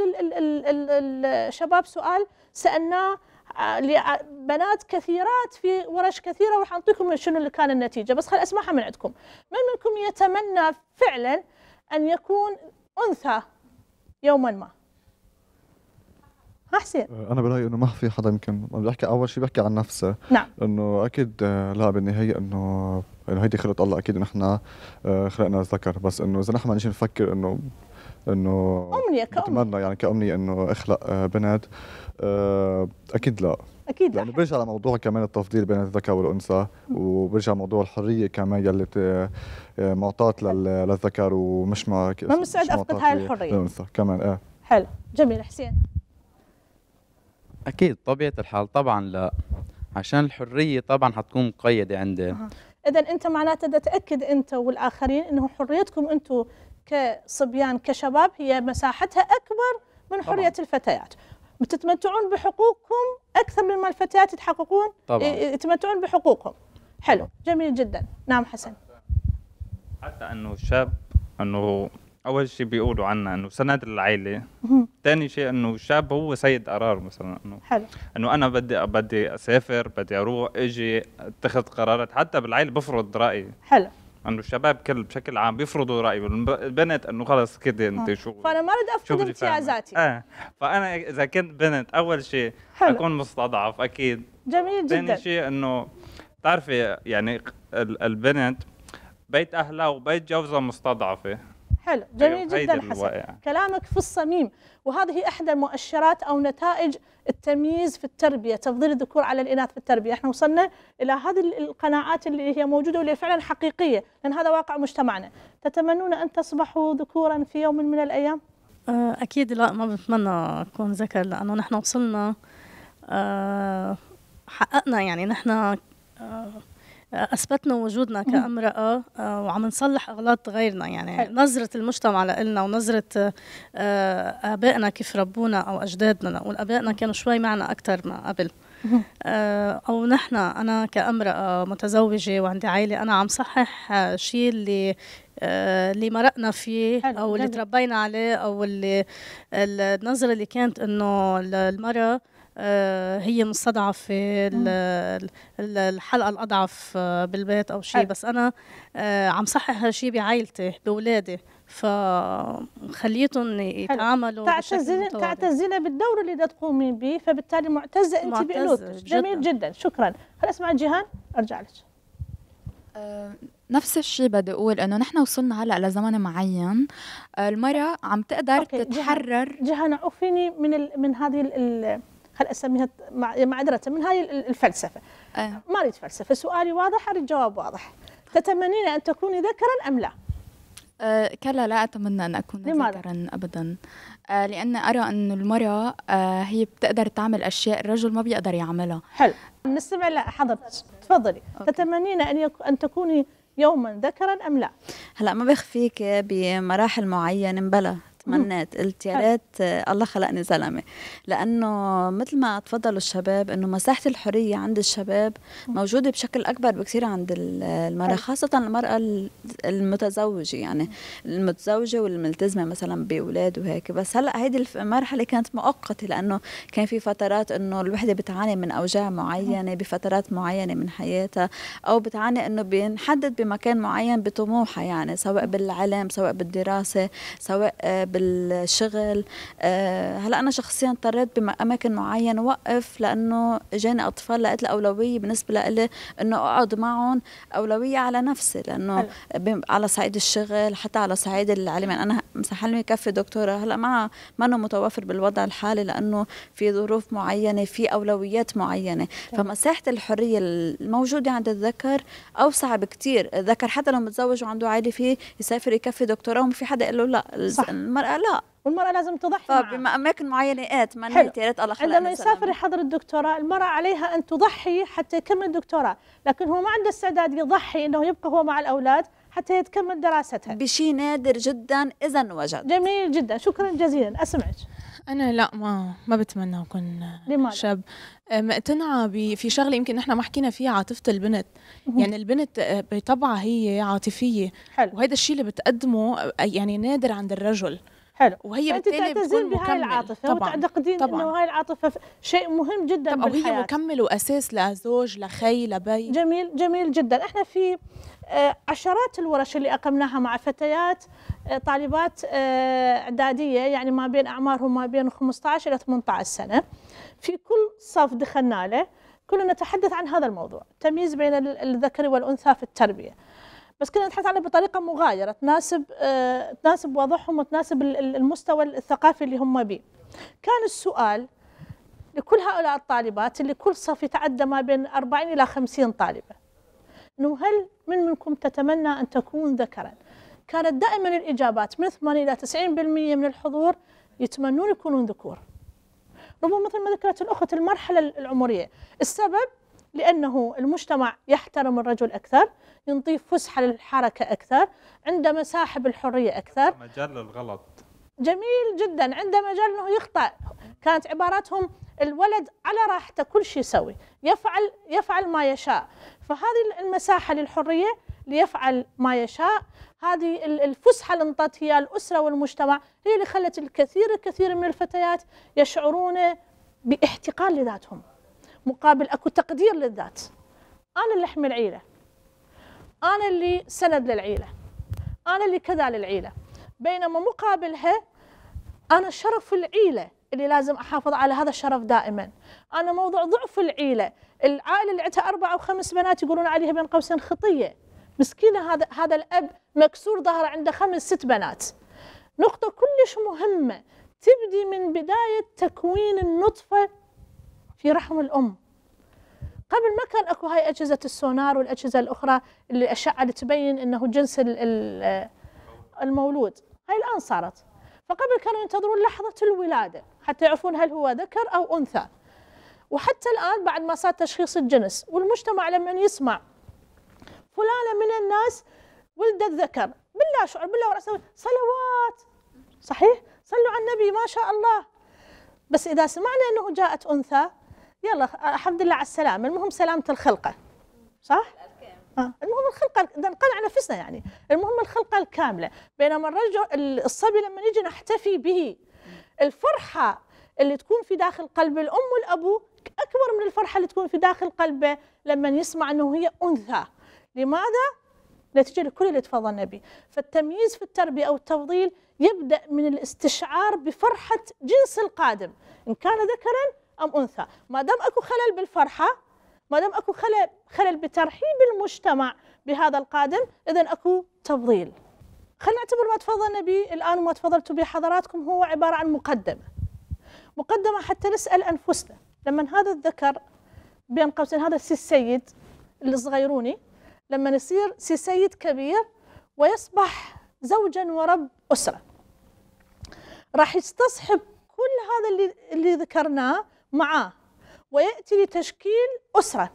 الشباب سؤال سألناه آه، لبنات آه، كثيرات في ورش كثيرة وراح أعطيكم شنو اللي كان النتيجة بس خل أسمعها من عندكم من منكم يتمنى فعلا أن يكون أنثى يوما ما حسين آه، انا برايي انه ما في حدا يمكن بحكي اول شيء بحكي عن نفسه نعم انه اكيد لا بالنهايه انه انه هيدي خلقه الله اكيد نحن آه، خلقنا ذكر بس انه اذا نحن ما نجي نفكر انه انه امنيه كأمنية يعني كامنيه انه اخلق آه، بنات آه، اكيد لا اكيد لا يعني برجع لموضوع كمان التفضيل بين الذكر والانثى وبرجع موضوع الحريه كمان يلي معطاة للذكر ومش ما ما مستعد افقد هاي الحريه للانثى كمان ايه حلو جميل حسين اكيد طبيعه الحال طبعا لا عشان الحريه طبعا حتكون مقيده عند أه. اذا انت معناته تتاكد انت والاخرين انه حريتكم انتم كصبيان كشباب هي مساحتها اكبر من حريه طبعا. الفتيات بتتمتعون بحقوقكم اكثر مما الفتيات يتحققون طبعا. يتمتعون بحقوقهم حلو جميل جدا نعم حسن حتى انه الشاب انه اول شيء بيقولوا عنا انه سند العيله ثاني شيء انه الشاب هو سيد قرار مثلا انه حلو انه انا بدي بدي اسافر بدي اروح اجي اتخذ قرارات حتى بالعائله بفرض رايي حلو انه الشباب كل بشكل عام بيفرضوا رايهم البنت انه خلص كده آه. انت شو فانا ما بدي افرض امتيازاتي اه فانا اذا كنت بنت اول شيء حلو. اكون مستضعف اكيد جميل جدا ثاني شيء انه بتعرفي يعني البنت بيت اهلها وبيت جوزها مستضعفه حلو أيوة، جميل أيوة جدا حسن الوائع. كلامك في الصميم وهذه احدى مؤشرات او نتائج التمييز في التربيه تفضيل الذكور على الاناث في التربيه احنا وصلنا الى هذه القناعات اللي هي موجوده واللي فعلا حقيقيه لان هذا واقع مجتمعنا تتمنون ان تصبحوا ذكورا في يوم من الايام آه، اكيد لا ما بتمنى اكون ذكر لانه نحن وصلنا أه حققنا يعني نحن آه، اثبتنا وجودنا كامراه آه، وعم نصلح اغلاط غيرنا يعني حل. نظره المجتمع لنا ونظره آه، آه، ابائنا كيف ربونا او اجدادنا نقول ابائنا كانوا شوي معنا اكثر ما قبل او نحن انا كامراه متزوجه وعندي عائله انا عم صحح شيء اللي اللي مرقنا فيه او اللي تربينا عليه او اللي النظره اللي كانت انه المراه آه، هي مستضعفه الحلقه الاضعف آه، بالبيت او شيء بس انا آه، عم صحح هالشيء بعائلتي باولادي فخليتهم يتعاملوا تعتزل تعتزلي بالدور اللي بدها به فبالتالي معتزه انت بقلوبك جميل جدا شكرا هلا اسمع جيهان ارجع لك نفس الشيء بدي اقول انه نحن وصلنا هلا لزمن معين المراه عم تقدر أوكي. تتحرر جهان عوفيني من ال... من هذه ال... خل اسميها معذره من هاي الفلسفه أيه. ما اريد فلسفه سؤالي واضح اريد جواب واضح تتمنين ان تكوني ذكرا ام لا أه كلا لا أتمنى أن أكون ذكرا أبدا أه لأن أرى أن المرأة أه هي بتقدر تعمل أشياء الرجل ما بيقدر يعملها حلو نستمع لحضرتك تفضلي أوكي. تتمنين أن, يك... أن تكوني يوما ذكرا أم لا؟ هلا ما بخفيك بمراحل معينة بلا تمنيت قلت يا ريت آه، الله خلقني زلمه لانه مثل ما تفضلوا الشباب انه مساحه الحريه عند الشباب موجوده بشكل اكبر بكثير عند المراه خاصه المراه المتزوجه يعني المتزوجه والملتزمه مثلا باولاد وهيك بس هلا هيدي المرحله كانت مؤقته لانه كان في فترات انه الوحده بتعاني من اوجاع معينه بفترات معينه من حياتها او بتعاني انه بنحدد بمكان معين بطموحها يعني سواء بالعلم سواء بالدراسه سواء بال آه، بالشغل آه، هلا انا شخصيا اضطريت باماكن معينه وقف لانه جاني اطفال لقيت الاولويه بالنسبه لإلي انه اقعد معهم اولويه على نفسي لانه على صعيد الشغل حتى على صعيد العلم يعني انا مثلا حلمي كفي دكتوره هلا ما ما انه متوفر بالوضع الحالي لانه في ظروف معينه في اولويات معينه طيب. فمساحه الحريه الموجوده عند الذكر اوسع بكثير الذكر حتى لو متزوج وعنده عائله فيه يسافر يكفي دكتوراه وما في حدا يقول له لا صح. المراه والمرأة لا والمرأة لازم تضحي طيب، أماكن معينة إيه تمنيت يا ريت الله عندما يسافر يحضر الدكتوراه المرأة عليها أن تضحي حتى يكمل دكتوراه لكن هو ما عنده استعداد يضحي أنه يبقى هو مع الأولاد حتى يتكمل دراستها بشيء نادر جدا إذا وجد جميل جدا شكرا جزيلا أسمعك أنا لا ما ما بتمنى أكون لماذا؟ شاب مقتنعة في شغلة يمكن نحن ما حكينا فيها عاطفة البنت يعني البنت أه، بطبعها هي عاطفية حلو. وهذا الشيء اللي بتقدمه أه، يعني نادر عند الرجل حلو وهي فأنت بالتالي تعتزين بهاي العاطفه طبعا وتعتقدين طبعا انه هاي العاطفه شيء مهم جدا طبعا بالحياة. وهي مكمل واساس لزوج لخي لبي جميل جميل جدا احنا في آه، عشرات الورش اللي اقمناها مع فتيات آه، طالبات آه، اعداديه يعني ما بين اعمارهم ما بين 15 الى 18 سنه في كل صف دخلنا له كنا نتحدث عن هذا الموضوع التمييز بين الذكر والانثى في التربيه بس كنا نبحث عنها بطريقه مغايره تناسب آه، تناسب وضعهم وتناسب المستوى الثقافي اللي هم به كان السؤال لكل هؤلاء الطالبات اللي كل صف يتعدى ما بين 40 إلى 50 طالبة أنه هل من منكم تتمنى أن تكون ذكرا كانت دائما الإجابات من 80 إلى 90% من الحضور يتمنون يكونون ذكور ربما مثل ما ذكرت الأخت المرحلة العمرية السبب لأنه المجتمع يحترم الرجل أكثر ينطيه فسحة للحركة أكثر عنده مساحب الحرية أكثر مجال للغلط جميل جدا عنده مجال أنه يخطأ كانت عباراتهم الولد على راحته كل شيء يسوي يفعل يفعل ما يشاء فهذه المساحة للحرية ليفعل ما يشاء هذه الفسحة اللي انطت هي الأسرة والمجتمع هي اللي خلت الكثير الكثير من الفتيات يشعرون باحتقال لذاتهم مقابل اكو تقدير للذات انا اللي احمي العيله انا اللي سند للعيله انا اللي كذا للعيله بينما مقابلها انا شرف العيله اللي لازم احافظ على هذا الشرف دائما انا موضوع ضعف العيله العائله اللي عندها اربع او خمس بنات يقولون عليها بين قوسين خطيه مسكينه هذا هذا الاب مكسور ظهره عنده خمس ست بنات نقطه كلش مهمه تبدي من بدايه تكوين النطفه في رحم الأم قبل ما كان أكو هاي أجهزة السونار والأجهزة الأخرى اللي الأشعة اللي تبين أنه جنس المولود هاي الآن صارت فقبل كانوا ينتظرون لحظة الولادة حتى يعرفون هل هو ذكر أو أنثى وحتى الآن بعد ما صار تشخيص الجنس والمجتمع لما يسمع فلانة من الناس ولدت ذكر بالله شعور بالله ورأسه صلوات صحيح صلوا على النبي ما شاء الله بس إذا سمعنا أنه جاءت أنثى يلا الحمد لله على السلامة المهم سلامة الخلقة صح؟ آه. المهم الخلقة إذا نقل نفسنا يعني المهم الخلقة الكاملة بينما الرجل الصبي لما نجي نحتفي به الفرحة اللي تكون في داخل قلب الأم والأبو أكبر من الفرحة اللي تكون في داخل قلبه لما يسمع أنه هي أنثى لماذا؟ نتيجة لكل اللي تفضلنا به فالتمييز في التربية أو التفضيل يبدأ من الاستشعار بفرحة جنس القادم إن كان ذكراً ام انثى ما دام اكو خلل بالفرحه ما دام اكو خلل خلل بترحيب المجتمع بهذا القادم اذا اكو تفضيل خلينا نعتبر ما تفضلنا به الان وما تفضلتوا به حضراتكم هو عباره عن مقدمه مقدمه حتى نسال انفسنا لما هذا الذكر بين قوسين هذا سي السيد الصغيروني لما يصير سي سيد كبير ويصبح زوجا ورب اسره راح يستصحب كل هذا اللي اللي ذكرناه معاه ويأتي لتشكيل أسرة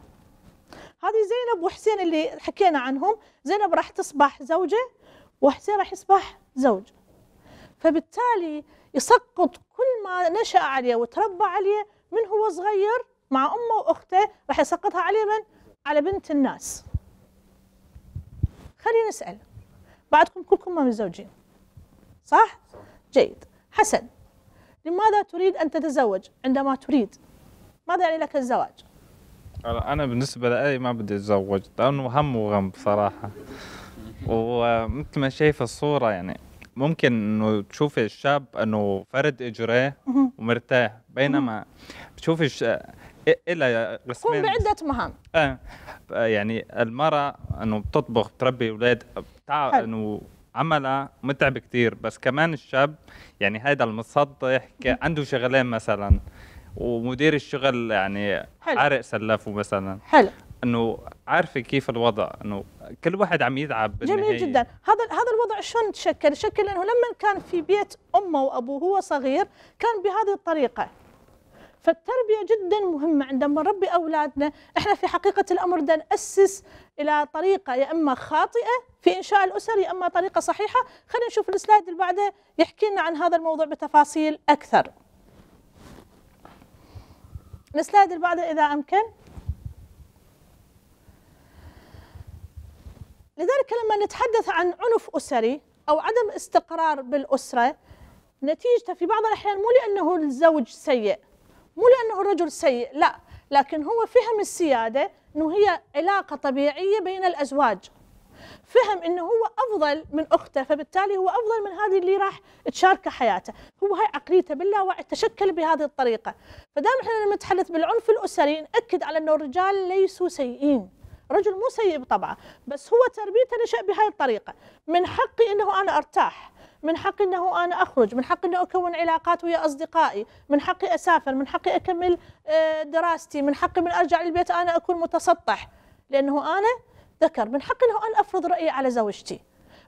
هذه زينب وحسين اللي حكينا عنهم زينب راح تصبح زوجة وحسين راح يصبح زوج فبالتالي يسقط كل ما نشأ عليه وتربى عليه من هو صغير مع أمه وأخته راح يسقطها عليه من؟ على بنت الناس خلينا نسأل بعدكم كلكم ما متزوجين صح؟ جيد حسن لماذا تريد أن تتزوج عندما تريد ماذا يعني لك الزواج أنا بالنسبة لأي ما بدي أتزوج لأنه هم وغم بصراحة ومثل ما شايف الصورة يعني ممكن انه تشوفي الشاب انه فرد اجريه ومرتاح بينما بتشوفي الش... إلها قسمين بعدة مهام اه يعني المرأة انه بتطبخ بتربي اولاد بتاع انه عملها متعب كثير بس كمان الشاب يعني هذا المسطح عنده شغلين مثلا ومدير الشغل يعني حلو. عارق سلافه مثلا حلو انه عارفه كيف الوضع انه كل واحد عم يتعب جميل جدا هذا هذا الوضع شلون تشكل شكل انه لما كان في بيت امه وابوه وهو صغير كان بهذه الطريقه فالتربيه جدا مهمه عندما نربي اولادنا احنا في حقيقه الامر بدنا ناسس الى طريقه يا اما خاطئه في إنشاء الأسر يا أما طريقة صحيحة خلينا نشوف السلايد اللي بعده يحكي لنا عن هذا الموضوع بتفاصيل أكثر السلايد اللي بعده إذا أمكن لذلك لما نتحدث عن عنف أسري أو عدم استقرار بالأسرة نتيجته في بعض الأحيان مو لأنه الزوج سيء مو لأنه الرجل سيء لا لكن هو فهم السيادة أنه هي علاقة طبيعية بين الأزواج فهم انه هو افضل من اخته فبالتالي هو افضل من هذه اللي راح تشاركه حياته هو هاي عقليته باللاوعي تشكل بهذه الطريقه فدائما احنا لما نتحدث بالعنف الاسري ناكد على انه الرجال ليسوا سيئين رجل مو سيء بطبعه بس هو تربيته نشا بهاي الطريقه من حقي انه انا ارتاح من حقي انه انا اخرج، من حقي انه اكون علاقات ويا اصدقائي، من حقي اسافر، من حقي اكمل آه، دراستي، من حقي من ارجع للبيت انا اكون متسطح، لانه انا ذكر من حقي انه انا افرض رايي على زوجتي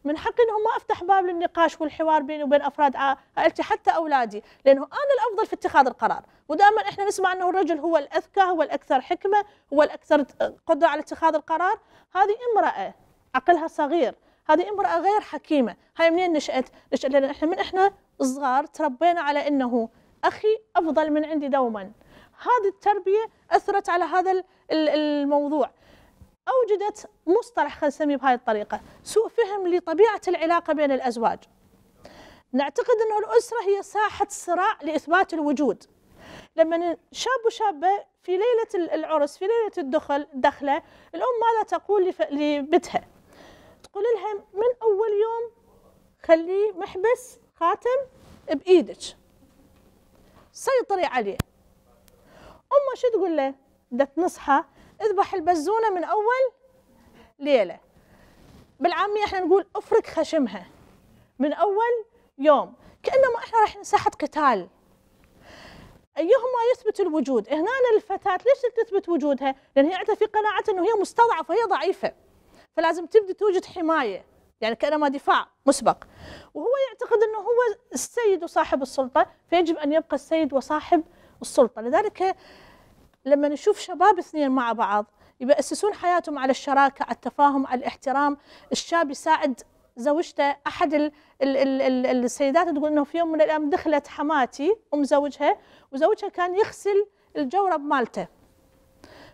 من حقي انه ما افتح باب للنقاش والحوار بيني وبين افراد عائلتي حتى اولادي لانه انا الافضل في اتخاذ القرار ودائما احنا نسمع انه الرجل هو الاذكى هو الاكثر حكمه هو الاكثر قدره على اتخاذ القرار هذه امراه عقلها صغير هذه امراه غير حكيمه هاي منين نشات نشات لان احنا من احنا صغار تربينا على انه اخي افضل من عندي دوما هذه التربيه اثرت على هذا الموضوع أوجدت مصطلح خلينا نسميه بهذه الطريقة سوء فهم لطبيعة العلاقة بين الأزواج نعتقد أن الأسرة هي ساحة صراع لإثبات الوجود لما شاب وشابة في ليلة العرس في ليلة الدخل دخلة الأم ماذا تقول لبنتها تقول لها من أول يوم خليه محبس خاتم بإيدك سيطري عليه أمه شو تقول له؟ ده تنصحه اذبح البزونة من أول ليلة بالعامية احنا نقول افرك خشمها من أول يوم كأنما احنا راح نسحت قتال ايهما يثبت الوجود هنا الفتاه ليش تثبت وجودها لان هي عندها في قناعه انه هي مستضعفه هي ضعيفه فلازم تبدي توجد حمايه يعني كانما دفاع مسبق وهو يعتقد انه هو السيد وصاحب السلطه فيجب ان يبقى السيد وصاحب السلطه لذلك لما نشوف شباب اثنين مع بعض يبأسسون حياتهم على الشراكة على التفاهم على الاحترام الشاب يساعد زوجته أحد الـ الـ الـ الـ السيدات تقول أنه في يوم من الأيام دخلت حماتي أم زوجها وزوجها كان يغسل الجورب مالته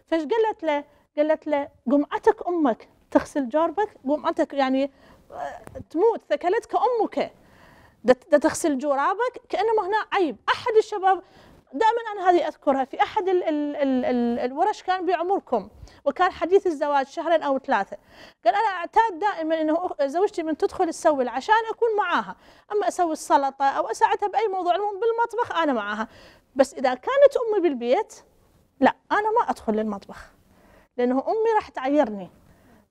فايش قالت له قالت له قمعتك أمك تغسل جوربك قمعتك يعني آه، تموت ثكلتك أمك ده تغسل جورابك كأنه هنا عيب أحد الشباب دائما أنا هذه أذكرها في أحد الـ الـ الـ الـ الورش كان بعمركم وكان حديث الزواج شهرين أو ثلاثة قال أنا أعتاد دائما أنه زوجتي من تدخل تسوي عشان أكون معاها أما أسوي السلطة أو أساعدها بأي موضوع المهم بالمطبخ أنا معاها بس إذا كانت أمي بالبيت لا أنا ما أدخل للمطبخ لأنه أمي راح تعيرني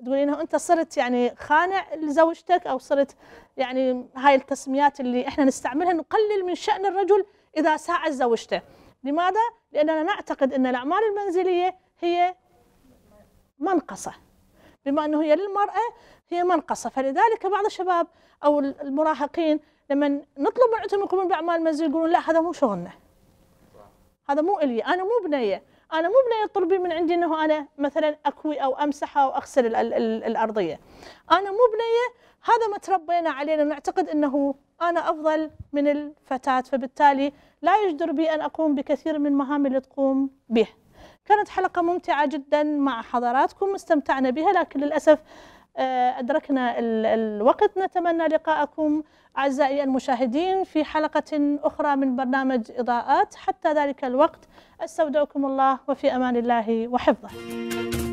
تقولي انه انت صرت يعني خانع لزوجتك او صرت يعني هاي التسميات اللي احنا نستعملها نقلل من شان الرجل إذا ساعد زوجته لماذا؟ لأننا نعتقد أن الأعمال المنزلية هي منقصة بما أنه هي للمرأة هي منقصة فلذلك بعض الشباب أو المراهقين لما نطلب من عندهم يقومون بأعمال المنزل يقولون لا هذا مو شغلنا هذا مو إلي أنا مو بنية أنا مو بنية طلبي من عندي أنه أنا مثلا أكوي أو أمسح أو أغسل الأرضية أنا مو بنية هذا ما تربينا عليه نعتقد أنه أنا أفضل من الفتاة فبالتالي لا يجدر بي أن أقوم بكثير من مهامي اللي تقوم به كانت حلقة ممتعة جدا مع حضراتكم استمتعنا بها لكن للأسف آه، أدركنا الوقت نتمنى لقاءكم أعزائي المشاهدين في حلقة أخرى من برنامج إضاءات حتى ذلك الوقت أستودعكم الله وفي أمان الله وحفظه